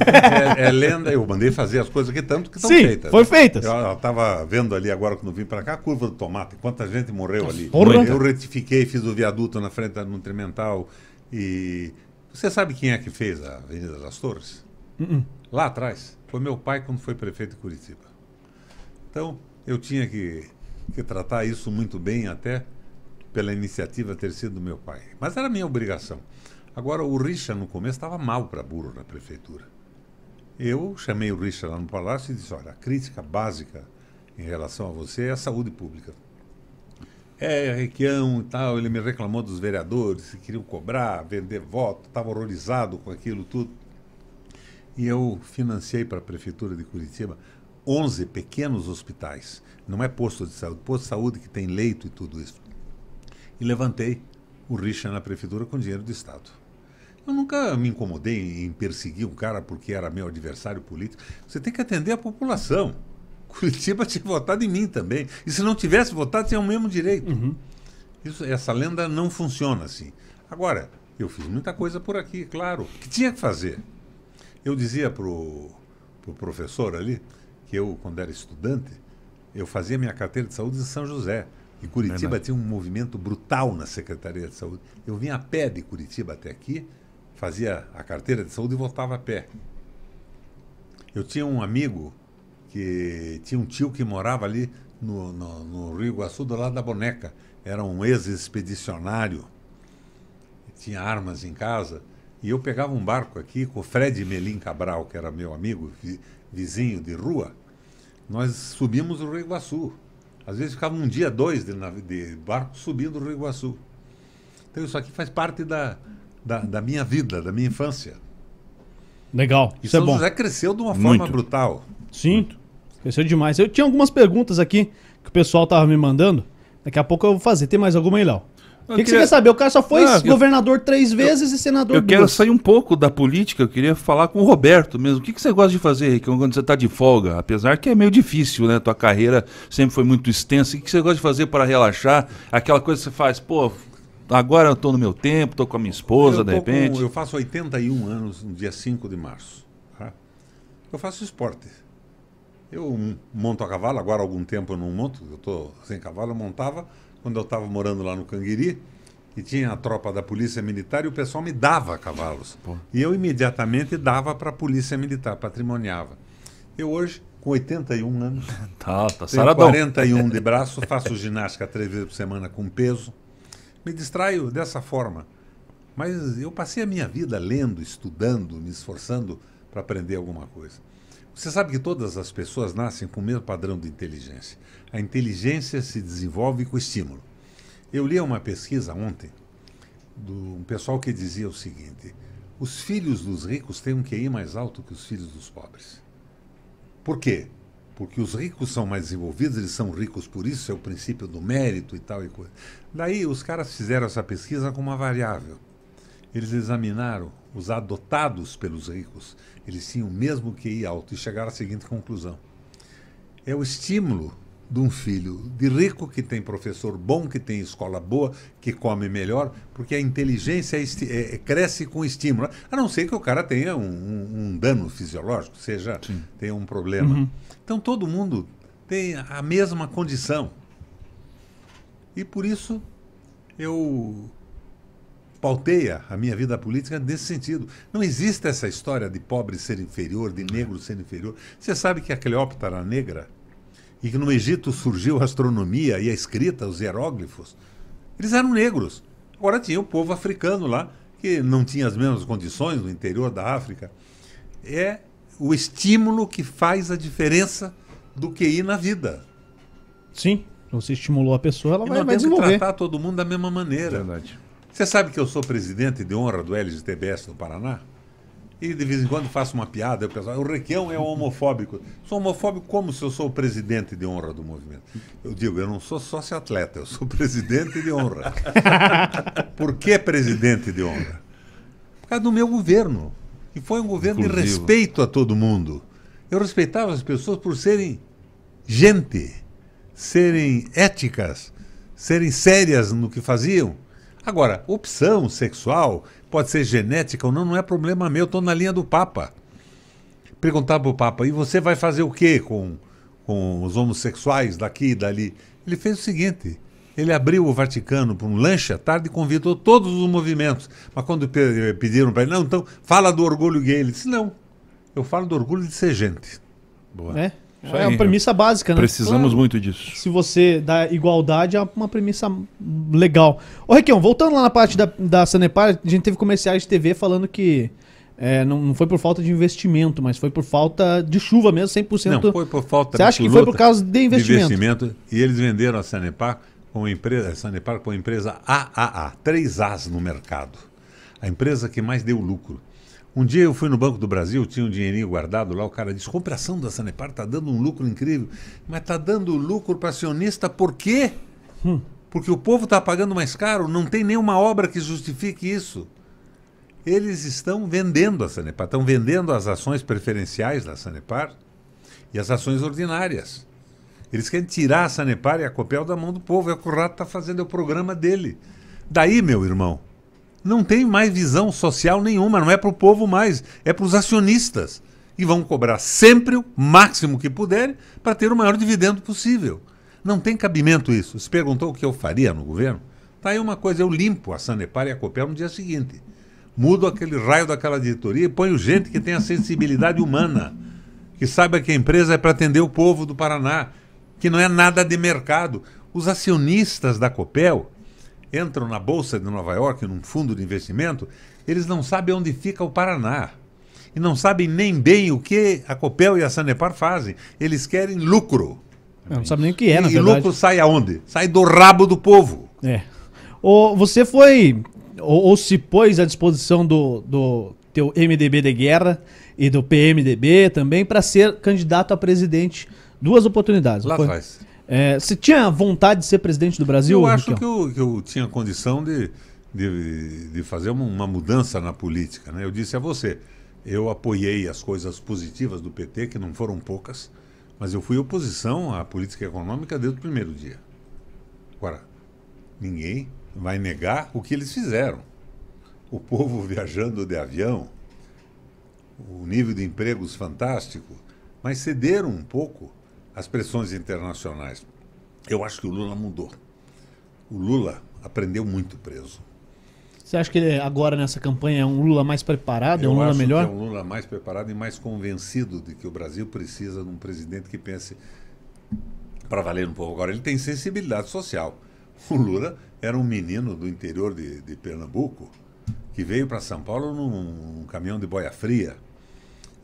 É, é, lenda, eu mandei fazer as coisas aqui tanto que estão Sim, feitas. Foi né? feitas. Eu estava vendo ali agora quando vim para cá a curva do tomate, quanta gente morreu ali. Porra. Eu retifiquei, fiz o viaduto na frente da Nutrimental. E você sabe quem é que fez a Avenida das Torres? Uh -uh. Lá atrás. Foi meu pai quando foi prefeito de Curitiba. Então, eu tinha que que tratar isso muito bem, até pela iniciativa ter sido do meu pai. Mas era minha obrigação. Agora, o Richard, no começo, estava mal para burro na prefeitura. Eu chamei o Richard lá no palácio e disse: olha, a crítica básica em relação a você é a saúde pública. É, Requião e tal, ele me reclamou dos vereadores que queriam cobrar, vender voto, estava horrorizado com aquilo tudo. E eu financei para a Prefeitura de Curitiba 11 pequenos hospitais não é posto de saúde, posto de saúde que tem leito e tudo isso. E levantei o Richard na prefeitura com dinheiro do Estado. Eu nunca me incomodei em perseguir um cara porque era meu adversário político. Você tem que atender a população. Curitiba tinha votado em mim também. E se não tivesse votado, tinha o mesmo direito. Uhum. Isso, essa lenda não funciona assim. Agora, eu fiz muita coisa por aqui, claro, que tinha que fazer. Eu dizia para o pro professor ali, que eu, quando era estudante, eu fazia minha carteira de saúde em São José. Em Curitiba tinha um movimento brutal na Secretaria de Saúde. Eu vinha a pé de Curitiba até aqui, fazia a carteira de saúde e voltava a pé. Eu tinha um amigo que tinha um tio que morava ali no, no, no Rio Iguaçu, do lado da boneca. Era um ex-expedicionário, tinha armas em casa. E eu pegava um barco aqui com o Fred Melim Cabral, que era meu amigo, vi, vizinho de rua nós subimos o Rio Iguaçu. Às vezes ficava um dia, dois de, de barco subindo o Rio Iguaçu. Então isso aqui faz parte da, da, da minha vida, da minha infância. Legal. E isso é São é bom. José cresceu de uma Muito. forma brutal. Sim, cresceu demais. Eu tinha algumas perguntas aqui que o pessoal estava me mandando. Daqui a pouco eu vou fazer. Tem mais alguma aí, Léo? O que, que, você quer saber? O cara só foi ah, governador eu... três vezes eu... e senador Eu duas. quero sair um pouco da política, eu queria falar com o Roberto mesmo. O que, que você gosta de fazer, Ricão, quando você está de folga? Apesar que é meio difícil, né? Tua carreira sempre foi muito extensa. O que, que você gosta de fazer para relaxar? Aquela coisa que você faz, pô, agora eu estou no meu tempo, estou com a minha esposa, de repente. Com... eu faço 81 anos no dia 5 de março. Tá? Eu faço esporte. Eu monto a cavalo, agora há algum tempo eu não monto, eu estou sem cavalo, eu montava quando eu estava morando lá no Canguiri, e tinha a tropa da polícia militar e o pessoal me dava cavalos. Pô. E eu imediatamente dava para a polícia militar, patrimoniava. Eu hoje, com 81 anos, tá, tá tenho 41 de braço, faço ginástica três vezes por semana com peso, me distraio dessa forma. Mas eu passei a minha vida lendo, estudando, me esforçando para aprender alguma coisa. Você sabe que todas as pessoas nascem com o mesmo padrão de inteligência. A inteligência se desenvolve com estímulo. Eu li uma pesquisa ontem de um pessoal que dizia o seguinte: os filhos dos ricos têm um QI mais alto que os filhos dos pobres. Por quê? Porque os ricos são mais desenvolvidos, eles são ricos por isso, é o princípio do mérito e tal e coisa. Daí os caras fizeram essa pesquisa com uma variável eles examinaram os adotados pelos ricos. Eles tinham o mesmo QI alto e chegaram à seguinte conclusão: é o estímulo de um filho de rico que tem professor bom, que tem escola boa, que come melhor, porque a inteligência é, é, cresce com estímulo. Né? A não ser que o cara tenha um, um, um dano fisiológico, seja Sim. tenha um problema. Uhum. Então todo mundo tem a mesma condição. E por isso eu pauteia a minha vida política nesse sentido. Não existe essa história de pobre ser inferior, de negro ser inferior. Você sabe que a Cleópatra era negra e que no Egito surgiu a astronomia e a escrita, os hieróglifos. Eles eram negros. Agora tinha o povo africano lá, que não tinha as mesmas condições no interior da África. É o estímulo que faz a diferença do QI na vida. Sim, você estimulou a pessoa, ela e vai, vai desenvolver. tratar todo mundo da mesma maneira. Verdade. Você sabe que eu sou presidente de honra do LGTBS no Paraná? E de vez em quando faço uma piada, o pessoal, ah, o Requião é homofóbico. Sou homofóbico como se eu sou o presidente de honra do movimento. Eu digo, eu não sou sócio atleta, eu sou presidente de honra. Por que presidente de honra? Por causa do meu governo. E foi um governo de respeito a todo mundo. Eu respeitava as pessoas por serem gente, serem éticas, serem sérias no que faziam. Agora, opção sexual pode ser genética ou não, não é problema meu, estou na linha do Papa. Perguntar para o Papa, e você vai fazer o que com, com os homossexuais daqui e dali? Ele fez o seguinte: ele abriu o Vaticano para um lanche à tarde e convidou todos os movimentos. Mas quando pediram para ele, não, então fala do orgulho gay, ele disse: não, eu falo do orgulho de ser gente. Boa. É? Isso é aí, uma premissa básica, né? Precisamos claro, muito disso. Se você dá igualdade, é uma premissa legal. Ô, Requião, voltando lá na parte da, da Sanepar, a gente teve comerciais de TV falando que é, não, não, foi por falta de investimento, mas foi por falta de chuva mesmo, 100%. Não, foi por falta Você acha que foi por causa de investimento? De investimento e eles venderam a Sanepar com empresa, a Sanepar com a empresa AAA, três As no mercado. A empresa que mais deu lucro. Um dia eu fui no Banco do Brasil, tinha um dinheirinho guardado lá, o cara disse: compra ação da Sanepar, está dando um lucro incrível. Mas está dando lucro para acionista por quê? Hum. Porque o povo está pagando mais caro, não tem nenhuma obra que justifique isso. Eles estão vendendo a Sanepar, estão vendendo as ações preferenciais da Sanepar e as ações ordinárias. Eles querem tirar a Sanepar e a Copel da mão do povo, é o que o Rato está fazendo, é o programa dele. Daí, meu irmão, não tem mais visão social nenhuma, não é para o povo mais, é para os acionistas. E vão cobrar sempre o máximo que puderem para ter o maior dividendo possível. Não tem cabimento isso. Se perguntou o que eu faria no governo? Tá aí uma coisa, eu limpo a Sanepar e a Copel no dia seguinte. Mudo aquele raio daquela diretoria e ponho gente que tenha sensibilidade humana, que saiba que a empresa é para atender o povo do Paraná, que não é nada de mercado. Os acionistas da Copel entram na Bolsa de Nova York, num fundo de investimento, eles não sabem onde fica o Paraná. E não sabem nem bem o que a Copel e a Sanepar fazem. Eles querem lucro. Eu não sabem nem o que é, na e, verdade. E lucro sai aonde? Sai do rabo do povo. É. Ou você foi, ou, ou se pôs à disposição do, do teu MDB de guerra e do PMDB também para ser candidato a presidente. Duas oportunidades. Lá atrás. É, você tinha vontade de ser presidente do Brasil? Eu acho que eu, que eu, tinha condição de, de, de fazer uma, uma, mudança na política. Né? Eu disse a você, eu apoiei as coisas positivas do PT, que não foram poucas, mas eu fui oposição à política econômica desde o primeiro dia. Agora, ninguém vai negar o que eles fizeram. O povo viajando de avião, o nível de empregos fantástico, mas cederam um pouco as pressões internacionais. Eu acho que o Lula mudou. O Lula aprendeu muito preso. Você acha que ele agora nessa campanha é um Lula mais preparado, Eu é um Lula melhor? é um Lula mais preparado e mais convencido de que o Brasil precisa de um presidente que pense para valer no povo. Agora, ele tem sensibilidade social. O Lula era um menino do interior de, de Pernambuco que veio para São Paulo num, num caminhão de boia fria,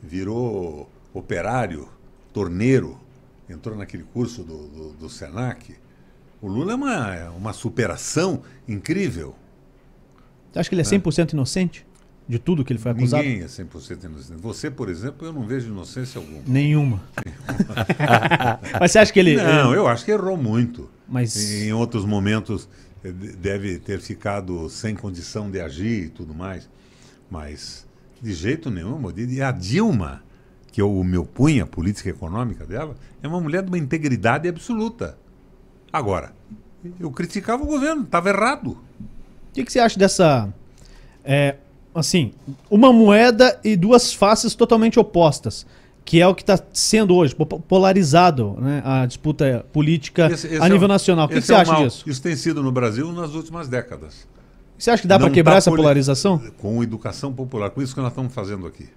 virou operário, torneiro, entrou naquele curso do, do, do SENAC. O Lula é uma, é uma superação incrível. Você acha que ele é 100% é. inocente de tudo que ele foi acusado? Ninguém é 100% inocente. Você, por exemplo, eu não vejo inocência alguma. Nenhuma. Nenhuma. Mas você acha que ele. Não, eu acho que errou muito. Mas... Em outros momentos eh, deve ter ficado sem condição de agir e tudo mais. Mas de jeito nenhum, e a Dilma que eu me opunha à política econômica dela, é uma mulher de uma integridade absoluta. Agora, eu criticava o governo, estava errado. O que, que, você acha dessa. É, assim, uma moeda e duas faces totalmente opostas, que é o que está sendo hoje, polarizado né, a disputa política esse, esse a é nível um, nacional. O que, que é você é acha mal. disso? Isso tem sido no Brasil nas últimas décadas. Você acha que dá para quebrar tá essa polarização? Com educação popular, com isso que nós estamos fazendo aqui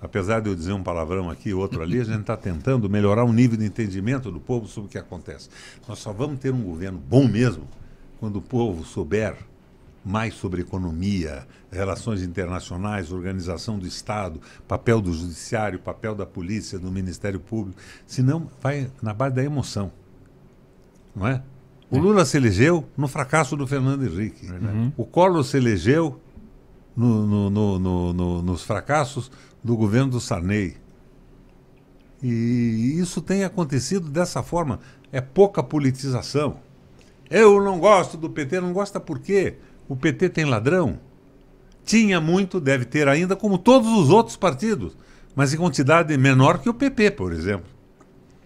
apesar de eu dizer um palavrão aqui, outro ali, a gente está tentando melhorar o nível de entendimento do povo sobre o que acontece. Nós só vamos ter um governo bom mesmo quando o povo souber mais sobre economia, relações internacionais, organização do Estado, papel do judiciário, papel da polícia, do Ministério Público. Senão, vai na base da emoção. Não é? O é. Lula se elegeu no fracasso do Fernando Henrique. Uhum. O Collor se elegeu no, no, no, nos fracassos do governo do Sarney. E isso tem acontecido dessa forma. É pouca politização. Eu não gosto do PT, não gosta por quê? O PT tem ladrão? Tinha muito, deve ter ainda, como todos os outros partidos, mas em quantidade menor que o PP, por exemplo.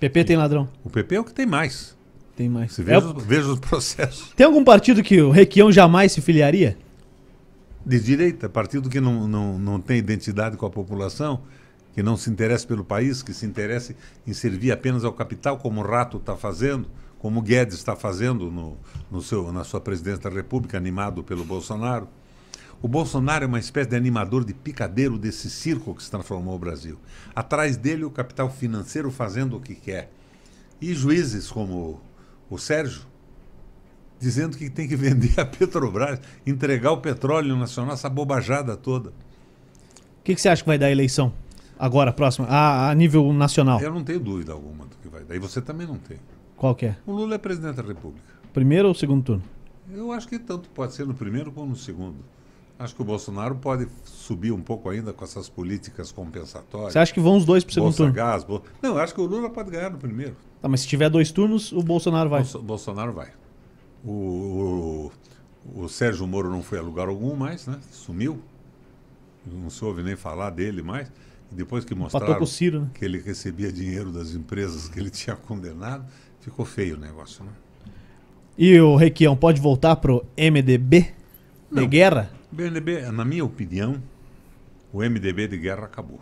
PP tem ladrão? O PP é o que tem mais. Tem mais. veja, é... veja os processos. Tem algum partido que o Requião jamais se filiaria? de direita, partido que não, não, não tem identidade com a população, que não se interessa pelo país, que se interessa em servir apenas ao capital, como o Rato está fazendo, como o Guedes está fazendo no, no seu, na sua presidência da República, animado pelo Bolsonaro. O Bolsonaro é uma espécie de animador de picadeiro desse circo que se transformou o Brasil. Atrás dele, o capital financeiro fazendo o que quer. E juízes como o Sérgio, dizendo que tem que vender a Petrobras, entregar o petróleo nacional, essa bobajada toda. O que, que, você acha que vai dar a eleição agora, próxima, a, a, nível nacional? Eu não tenho dúvida alguma do que vai dar. E você também não tem. Qual que é? O Lula é presidente da República. Primeiro ou segundo turno? Eu acho que tanto pode ser no primeiro como no segundo. Acho que o Bolsonaro pode subir um pouco ainda com essas políticas compensatórias. Você acha que vão os dois para o segundo turno? Gás, bol... Não, acho que o Lula pode ganhar no primeiro. Tá, mas se tiver dois turnos, o Bolsonaro vai. O Bolsonaro vai. O, o, o Sérgio Moro não foi a lugar algum mais, né? Sumiu. Não se ouve nem falar dele mais. E depois que mostraram Ciro, né? que ele recebia dinheiro das empresas que ele tinha condenado, ficou feio o negócio, né? E o Requião pode voltar pro MDB não. de guerra? MDB, na minha opinião, o MDB de guerra acabou.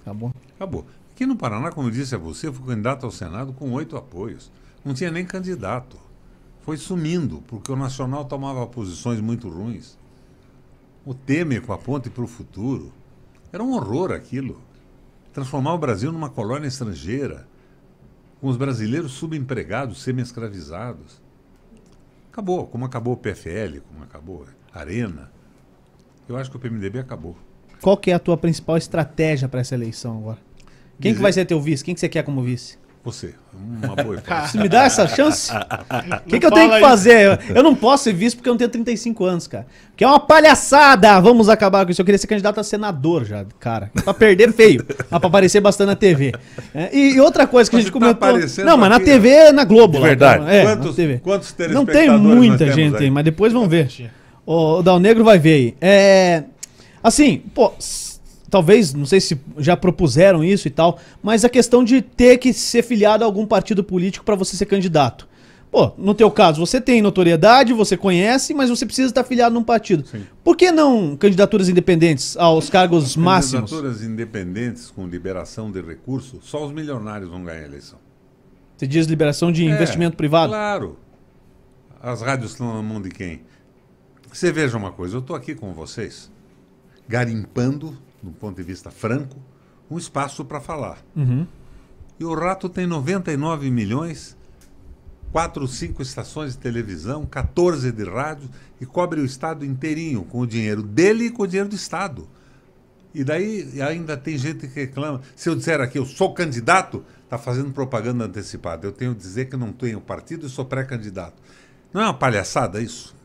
Acabou? Acabou. Aqui no Paraná, como eu disse a você, eu fui candidato ao Senado com oito apoios. Não tinha nem candidato foi sumindo, porque o Nacional tomava posições muito ruins. O Temer com a ponte para o futuro. Era um horror aquilo. Transformar o Brasil numa colônia estrangeira, com os brasileiros subempregados, semi-escravizados. Acabou, como acabou o PFL, como acabou a Arena. Eu acho que o PMDB acabou. Qual que é a tua principal estratégia para essa eleição agora? Quem Dizer... que vai ser teu vice? Quem que você quer como vice? Você. Uma boa Você me dá essa chance? O que, que eu tenho que fazer? Eu, não posso ser visto porque eu não tenho 35 anos, cara. Que é uma palhaçada! Vamos acabar com isso. Eu queria ser candidato a senador já, cara. Pra perder feio. mas pra aparecer bastante na TV. É, e, e, outra coisa que a gente tá comentou. Não, mas na TV é na Globo. De verdade. Lá, tá? é, quantos, TV. quantos Não tem muita gente aí, mas depois vão ver. O, o Dal Negro vai ver aí. É, assim, pô, talvez, não sei se já propuseram isso e tal, mas a questão de ter que ser filiado a algum partido político para você ser candidato. Pô, no teu caso, você tem notoriedade, você conhece, mas você precisa estar filiado num partido. Sim. Por que não candidaturas independentes aos cargos máximos? Candidaturas independentes com liberação de recursos, só os milionários vão ganhar a eleição. Você diz liberação de é, investimento privado? Claro. As rádios estão na mão de quem? Você veja uma coisa, eu estou aqui com vocês, garimpando do ponto de vista franco, um espaço para falar. Uhum. E o Rato tem 99 milhões, quatro ou cinco estações de televisão, 14 de rádio e cobre o estado inteirinho com o dinheiro dele e com o dinheiro do estado. E daí ainda tem gente que reclama. Se eu disser aqui, eu sou candidato, está fazendo propaganda antecipada. Eu tenho que dizer que não tenho partido e sou pré-candidato. Não é uma palhaçada isso?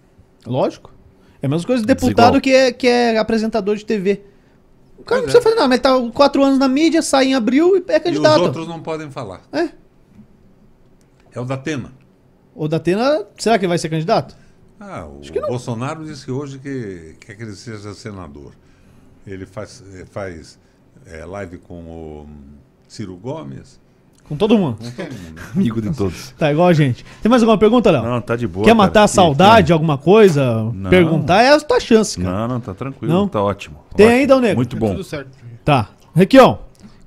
Lógico. É a mesma coisa de deputado que é, que é apresentador de TV. O cara pois não precisa é. fazer nada, mas tá quatro anos na mídia, sai em abril e é candidato. E os outros não podem falar. É. É o da Atena. O da Atena, será que ele vai ser candidato? Ah, o Bolsonaro disse hoje que quer é que ele seja senador. Ele faz, eh, faz é, live com o Ciro Gomes, com todo mundo. Amigo de todos. Tá igual a gente. Tem mais alguma pergunta, Léo? Não, tá de boa. Quer matar cara. a saudade, alguma coisa? Não. Perguntar é a tua chance, cara. Não, não, tá tranquilo, não? tá ótimo. Tem ótimo. ainda, o nego? Muito tá bom. Tá Requião,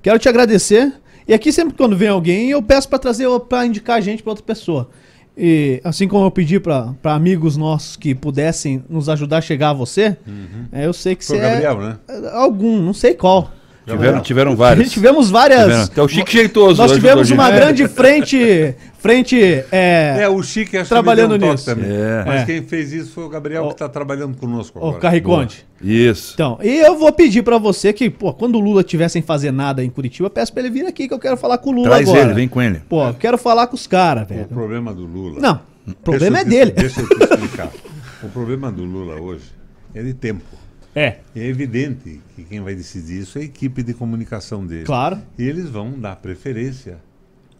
quero te agradecer. E aqui sempre quando vem alguém, eu peço para trazer, para indicar a gente para outra pessoa. E assim como eu pedi para amigos nossos que pudessem nos ajudar a chegar a você, uhum. é, eu sei que Foi você. É Gabriel, é, né? Algum, não sei qual. Tiveram, tiveram várias. Tivemos várias. Tiveram. Até o Chique Jeitoso. Nós tivemos uma grande frente. frente é, é, o Chique acho trabalhando que um nisso. Também. É. Mas é. quem fez isso foi o Gabriel, o, que está trabalhando conosco agora. O Carriconte. Isso. Então, e eu vou pedir para você que, pô, quando o Lula estiver sem fazer nada em Curitiba, peço para ele vir aqui que eu quero falar com o Lula Traz agora. ele, vem com ele. Pô, eu quero falar com os caras, velho. O problema do Lula. Não, o problema é dele. Deixa eu te explicar. o problema do Lula hoje é de tempo. É. É evidente que quem vai decidir isso é a equipe de comunicação dele. Claro. E eles vão dar preferência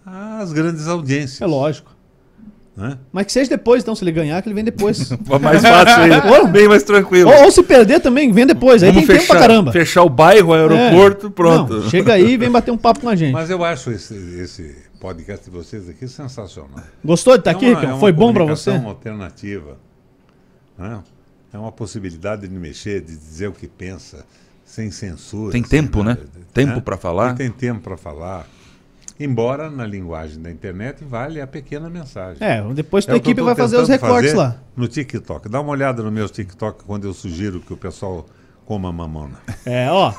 às grandes audiências. É lógico. Né? Mas que seja depois, então, se ele ganhar, que ele vem depois. mais fácil ele. Ou, bem mais tranquilo. Ou, ou, se perder também, vem depois. Aí Vamos tem fechar, tempo pra caramba. Fechar o bairro, o é. aeroporto, é. pronto. Não, chega aí e vem bater um papo com a gente. Mas eu acho esse, esse podcast de vocês aqui sensacional. Gostou de estar tá é aqui? Uma, é Foi bom para você? uma alternativa. Né? é uma possibilidade de mexer, de dizer o que pensa, sem censura. Tem tempo, né? nada, né? Tempo para falar. E tem tempo para falar. Embora na linguagem da internet vale a pequena mensagem. É, depois é tua é equipe vai fazer os recortes fazer lá. No TikTok. Dá uma olhada no meu TikTok quando eu sugiro que o pessoal coma mamona. É, ó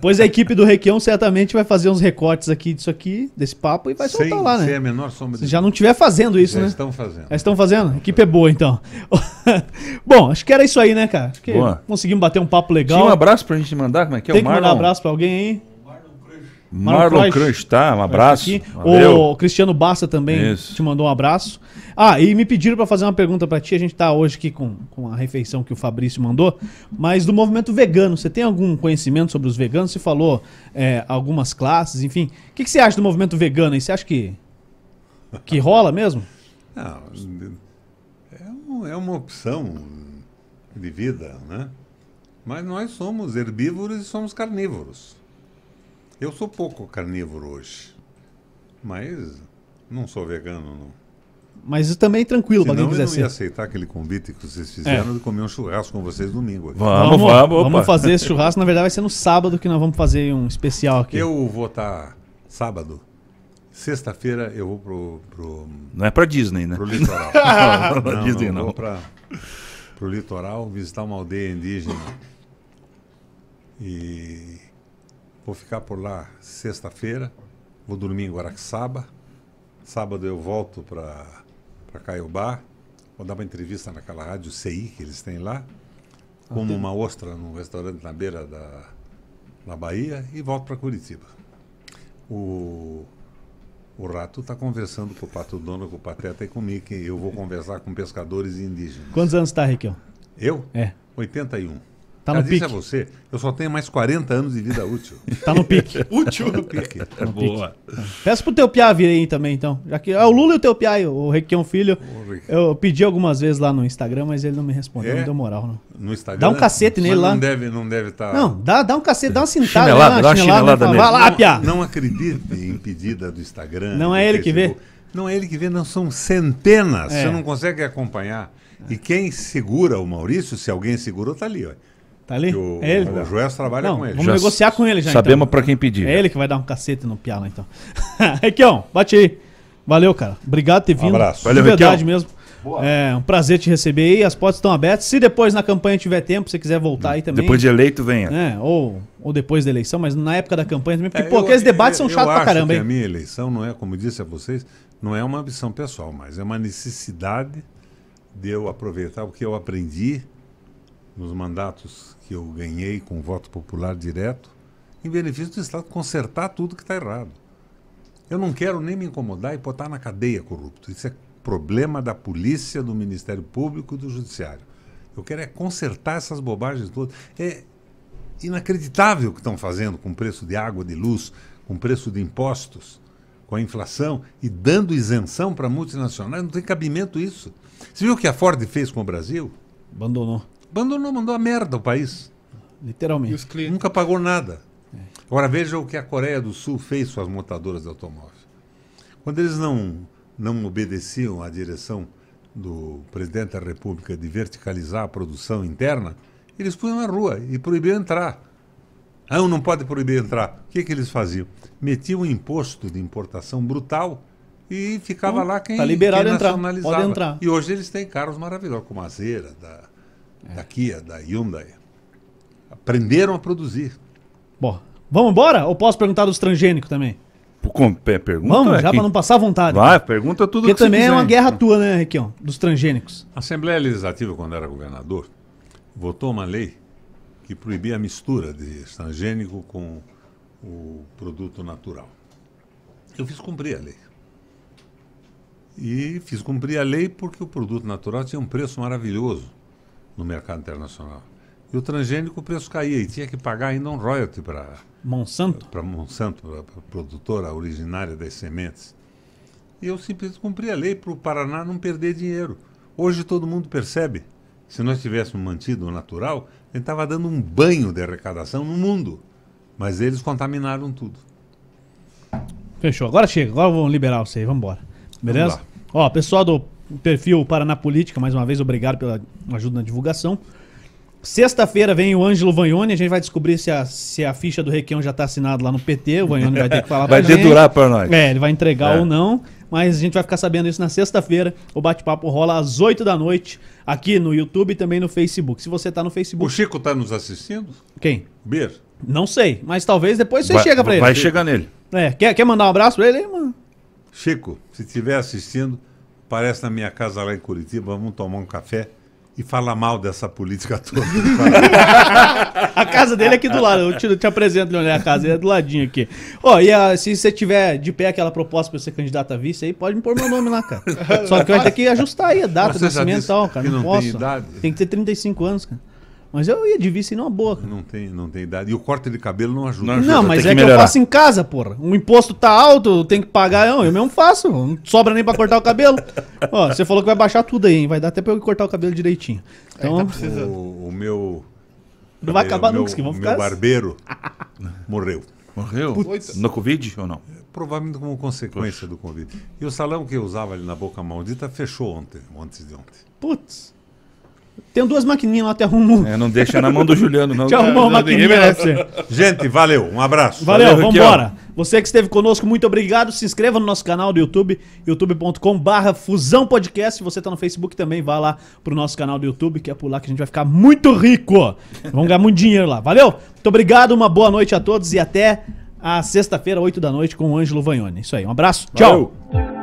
pois a equipe do Requião certamente vai fazer uns recortes aqui disso aqui, desse papo, e vai sem, soltar lá, né? Sem a menor sombra de... Já não estiver fazendo isso, Já né? estão fazendo. Já estão fazendo? A equipe é boa, então. Bom, acho que era isso aí, né, cara? Acho que Boa. conseguimos bater um papo legal. Tinha um abraço pra gente mandar, como é que é? Tem o que mandar um abraço pra alguém aí? Marlon, Marlon Crunch, tá? Um tá abraço. O Cristiano Bassa também Isso. te mandou um abraço. Ah, e me pediram para fazer uma pergunta para ti. A gente tá hoje aqui com, com a refeição que o Fabrício mandou, mas do movimento vegano. Você tem algum conhecimento sobre os veganos? Você falou é, algumas classes, enfim. O que, que, você acha do movimento vegano aí? Você acha que, que rola mesmo? Não, é, um, é uma opção de vida, né? Mas nós somos herbívoros e somos carnívoros. Eu sou pouco carnívoro hoje. Mas não sou vegano, não. Mas também é tranquilo, Senão, pra quem quiser eu não ia ser. aceitar aquele convite que vocês fizeram é. de comer um churrasco com vocês domingo. aqui. Então, vamos, vamos, vamos, fazer esse churrasco. Na verdade, vai ser no sábado que nós vamos fazer um especial aqui. Eu vou estar tá sábado. Sexta-feira eu vou pro, pro, Não é pra Disney, né? pro litoral. Não, é pra Disney, não. Vou pra, pro litoral visitar uma aldeia indígena. E Vou ficar por lá sexta-feira. Vou dormir em Guaraxaba. Sábado eu volto para Caiobá. Vou dar uma entrevista naquela rádio CI que eles têm lá. Como uma ostra num restaurante na beira da na Bahia e volto para Curitiba. O, o Rato está conversando com o Pato Dono, com o Pateta e comigo. Eu vou conversar com pescadores indígenas. Quantos anos está, Riquel? Eu? É. 81. Tá no Mas pique. isso é você. Eu só tenho mais 40 anos de vida útil. tá no pique. útil no pique. Tá no é Boa. Pique. Peço pro teu piá vir aí também, então. Já que é o Lula e o teu piá, o Requião Filho. eu pedi algumas vezes lá no Instagram, mas ele não me respondeu, é? não deu moral. Não. No Instagram? Dá um cacete nele não lá. Deve, não deve estar... Tá... Não, dá, dá um cacete, dá uma cintada. Chinelada, dá uma chinelada, nele. Vai lá, piá. Não acredite em pedida do Instagram. Não é ele que vê. Não é ele que vê, não são centenas. É. Você não consegue acompanhar. E quem segura o Maurício, se alguém segurou, tá ali, olha. Tá ali? O, é ele? O trabalha não, com ele. Vamos já negociar com ele já. Então. Sabemos então. pra quem pedir. É ele que vai dar um cacete no piano, então. Requião, bate aí. Valeu, cara. Obrigado por ter vindo. Um abraço. Valeu, verdade Requião. mesmo. Boa. É um prazer te receber aí. As portas estão abertas. Se depois na campanha tiver tempo, você quiser voltar aí também. Depois de eleito, venha. É, ou, ou depois da eleição, mas na época da campanha também. Porque, é, pô, aqueles debates eu, são chatos pra caramba, hein? A minha eleição não é, como disse a vocês, não é uma ambição pessoal, mas é uma necessidade de eu aproveitar o que eu aprendi nos mandatos que eu ganhei com voto popular direto, em benefício do Estado consertar tudo que está errado. Eu não quero nem me incomodar e botar na cadeia corrupto. Isso é problema da polícia, do Ministério Público e do Judiciário. Eu quero é consertar essas bobagens todas. É inacreditável o que estão fazendo com o preço de água, de luz, com o preço de impostos, com a inflação e dando isenção para multinacionais. Não tem cabimento isso. Você viu o que a Ford fez com o Brasil? Abandonou. Abandonou, mandou a merda o país. Literalmente. Nunca pagou nada. É. Agora veja o que a Coreia do Sul fez com as montadoras de automóveis. Quando eles não, não obedeciam à direção do presidente da República de verticalizar a produção interna, eles punham na rua e proibiam entrar. Ah, não pode proibir entrar. O que, que eles faziam? Metiam um imposto de importação brutal e ficava hum, lá quem, tá liberado quem entrar, Pode entrar. E hoje eles têm carros maravilhosos, como a Zera, da, é. Da Kia, da Hyundai. Aprenderam a produzir. Bom, vamos embora? Ou posso perguntar dos transgênicos também? Com, pergunta Vamos, é já para não passar vontade. Vai, pergunta tudo Porque que também é uma guerra tua, né, Requião? Dos transgênicos. A Assembleia Legislativa, quando era governador, votou uma lei que proibia a mistura de transgênico com o produto natural. Eu fiz cumprir a lei. E fiz cumprir a lei porque o produto natural tinha um preço maravilhoso no mercado internacional. E o transgênico o preço caía e tinha que pagar ainda um royalty para Monsanto, para Monsanto, a produtora originária das sementes. E eu simplesmente cumpri a lei para o Paraná não perder dinheiro. Hoje todo mundo percebe. Se nós tivéssemos mantido o natural, ele estava dando um banho de arrecadação no mundo. Mas eles contaminaram tudo. Fechou. Agora chega. Agora vamos liberar você. Vamos embora. Beleza? Vamos Ó, pessoal do perfil Paraná Política, mais uma vez, obrigado pela ajuda na divulgação. Sexta-feira vem o Ângelo Vanhoni, a gente vai descobrir se a, se a ficha do Requião já está assinada lá no PT, o Vanhoni vai ter que falar Vai dedurar para nós. É, ele vai entregar é. ou não, mas a gente vai ficar sabendo isso na sexta-feira. O bate-papo rola às 8 da noite, aqui no YouTube e também no Facebook. Se você está no Facebook. O Chico está nos assistindo? Quem? Beer. Não sei, mas talvez depois você vai, chega para ele. Vai chegar nele. É, quer, quer mandar um abraço para ele, mano? Chico, se estiver assistindo, aparece na minha casa lá em Curitiba, vamos tomar um café e fala mal dessa política toda. a casa dele é aqui do lado. Eu te, eu te apresento, Leonel, a casa é do ladinho aqui. Ó, oh, e a, se você tiver de pé aquela proposta pra ser candidato a vice aí, pode me pôr meu nome lá, cara. Só que eu ter que ajustar aí a data do nascimento e tal, cara. Não, não posso. Tem, idade. tem que ter 35 anos, cara. Mas eu ia de vice numa boa. Não tem, não tem idade. E o corte de cabelo não ajuda. Não, ajuda, não mas é que é melhorar. que, eu faço em casa, porra. O imposto tá alto, tem que pagar. Não, eu mesmo faço. Não sobra nem pra cortar o cabelo. Ó, você falou que vai baixar tudo aí, hein? Vai dar até pra eu cortar o cabelo direitinho. Então, tá O, o meu. Não vai acabar meu, nunca, que vão ficar. meu assim. barbeiro morreu. Morreu? Putz. No Covid ou não? É, provavelmente como consequência Poxa. do Covid. E o salão que eu usava ali na Boca Maldita fechou ontem, antes de ontem. Putz. Tem duas maquininhas lá, te arrumo. É, não deixa na mão do Juliano, não. te arrumou uma maquininha você. Gente, valeu. Um abraço. Valeu, valeu vamos embora. Você que esteve conosco, muito obrigado. Se inscreva no nosso canal do YouTube, youtube.com barra Fusão Podcast. Se você tá no Facebook também, vá lá pro nosso canal do YouTube, que é por lá que a gente vai ficar muito rico. Vamos ganhar muito dinheiro lá. Valeu? Muito obrigado, uma boa noite a todos e até a sexta-feira, 8 da noite, com o Ângelo Vagnoni. Isso aí, um abraço. Valeu. Tchau.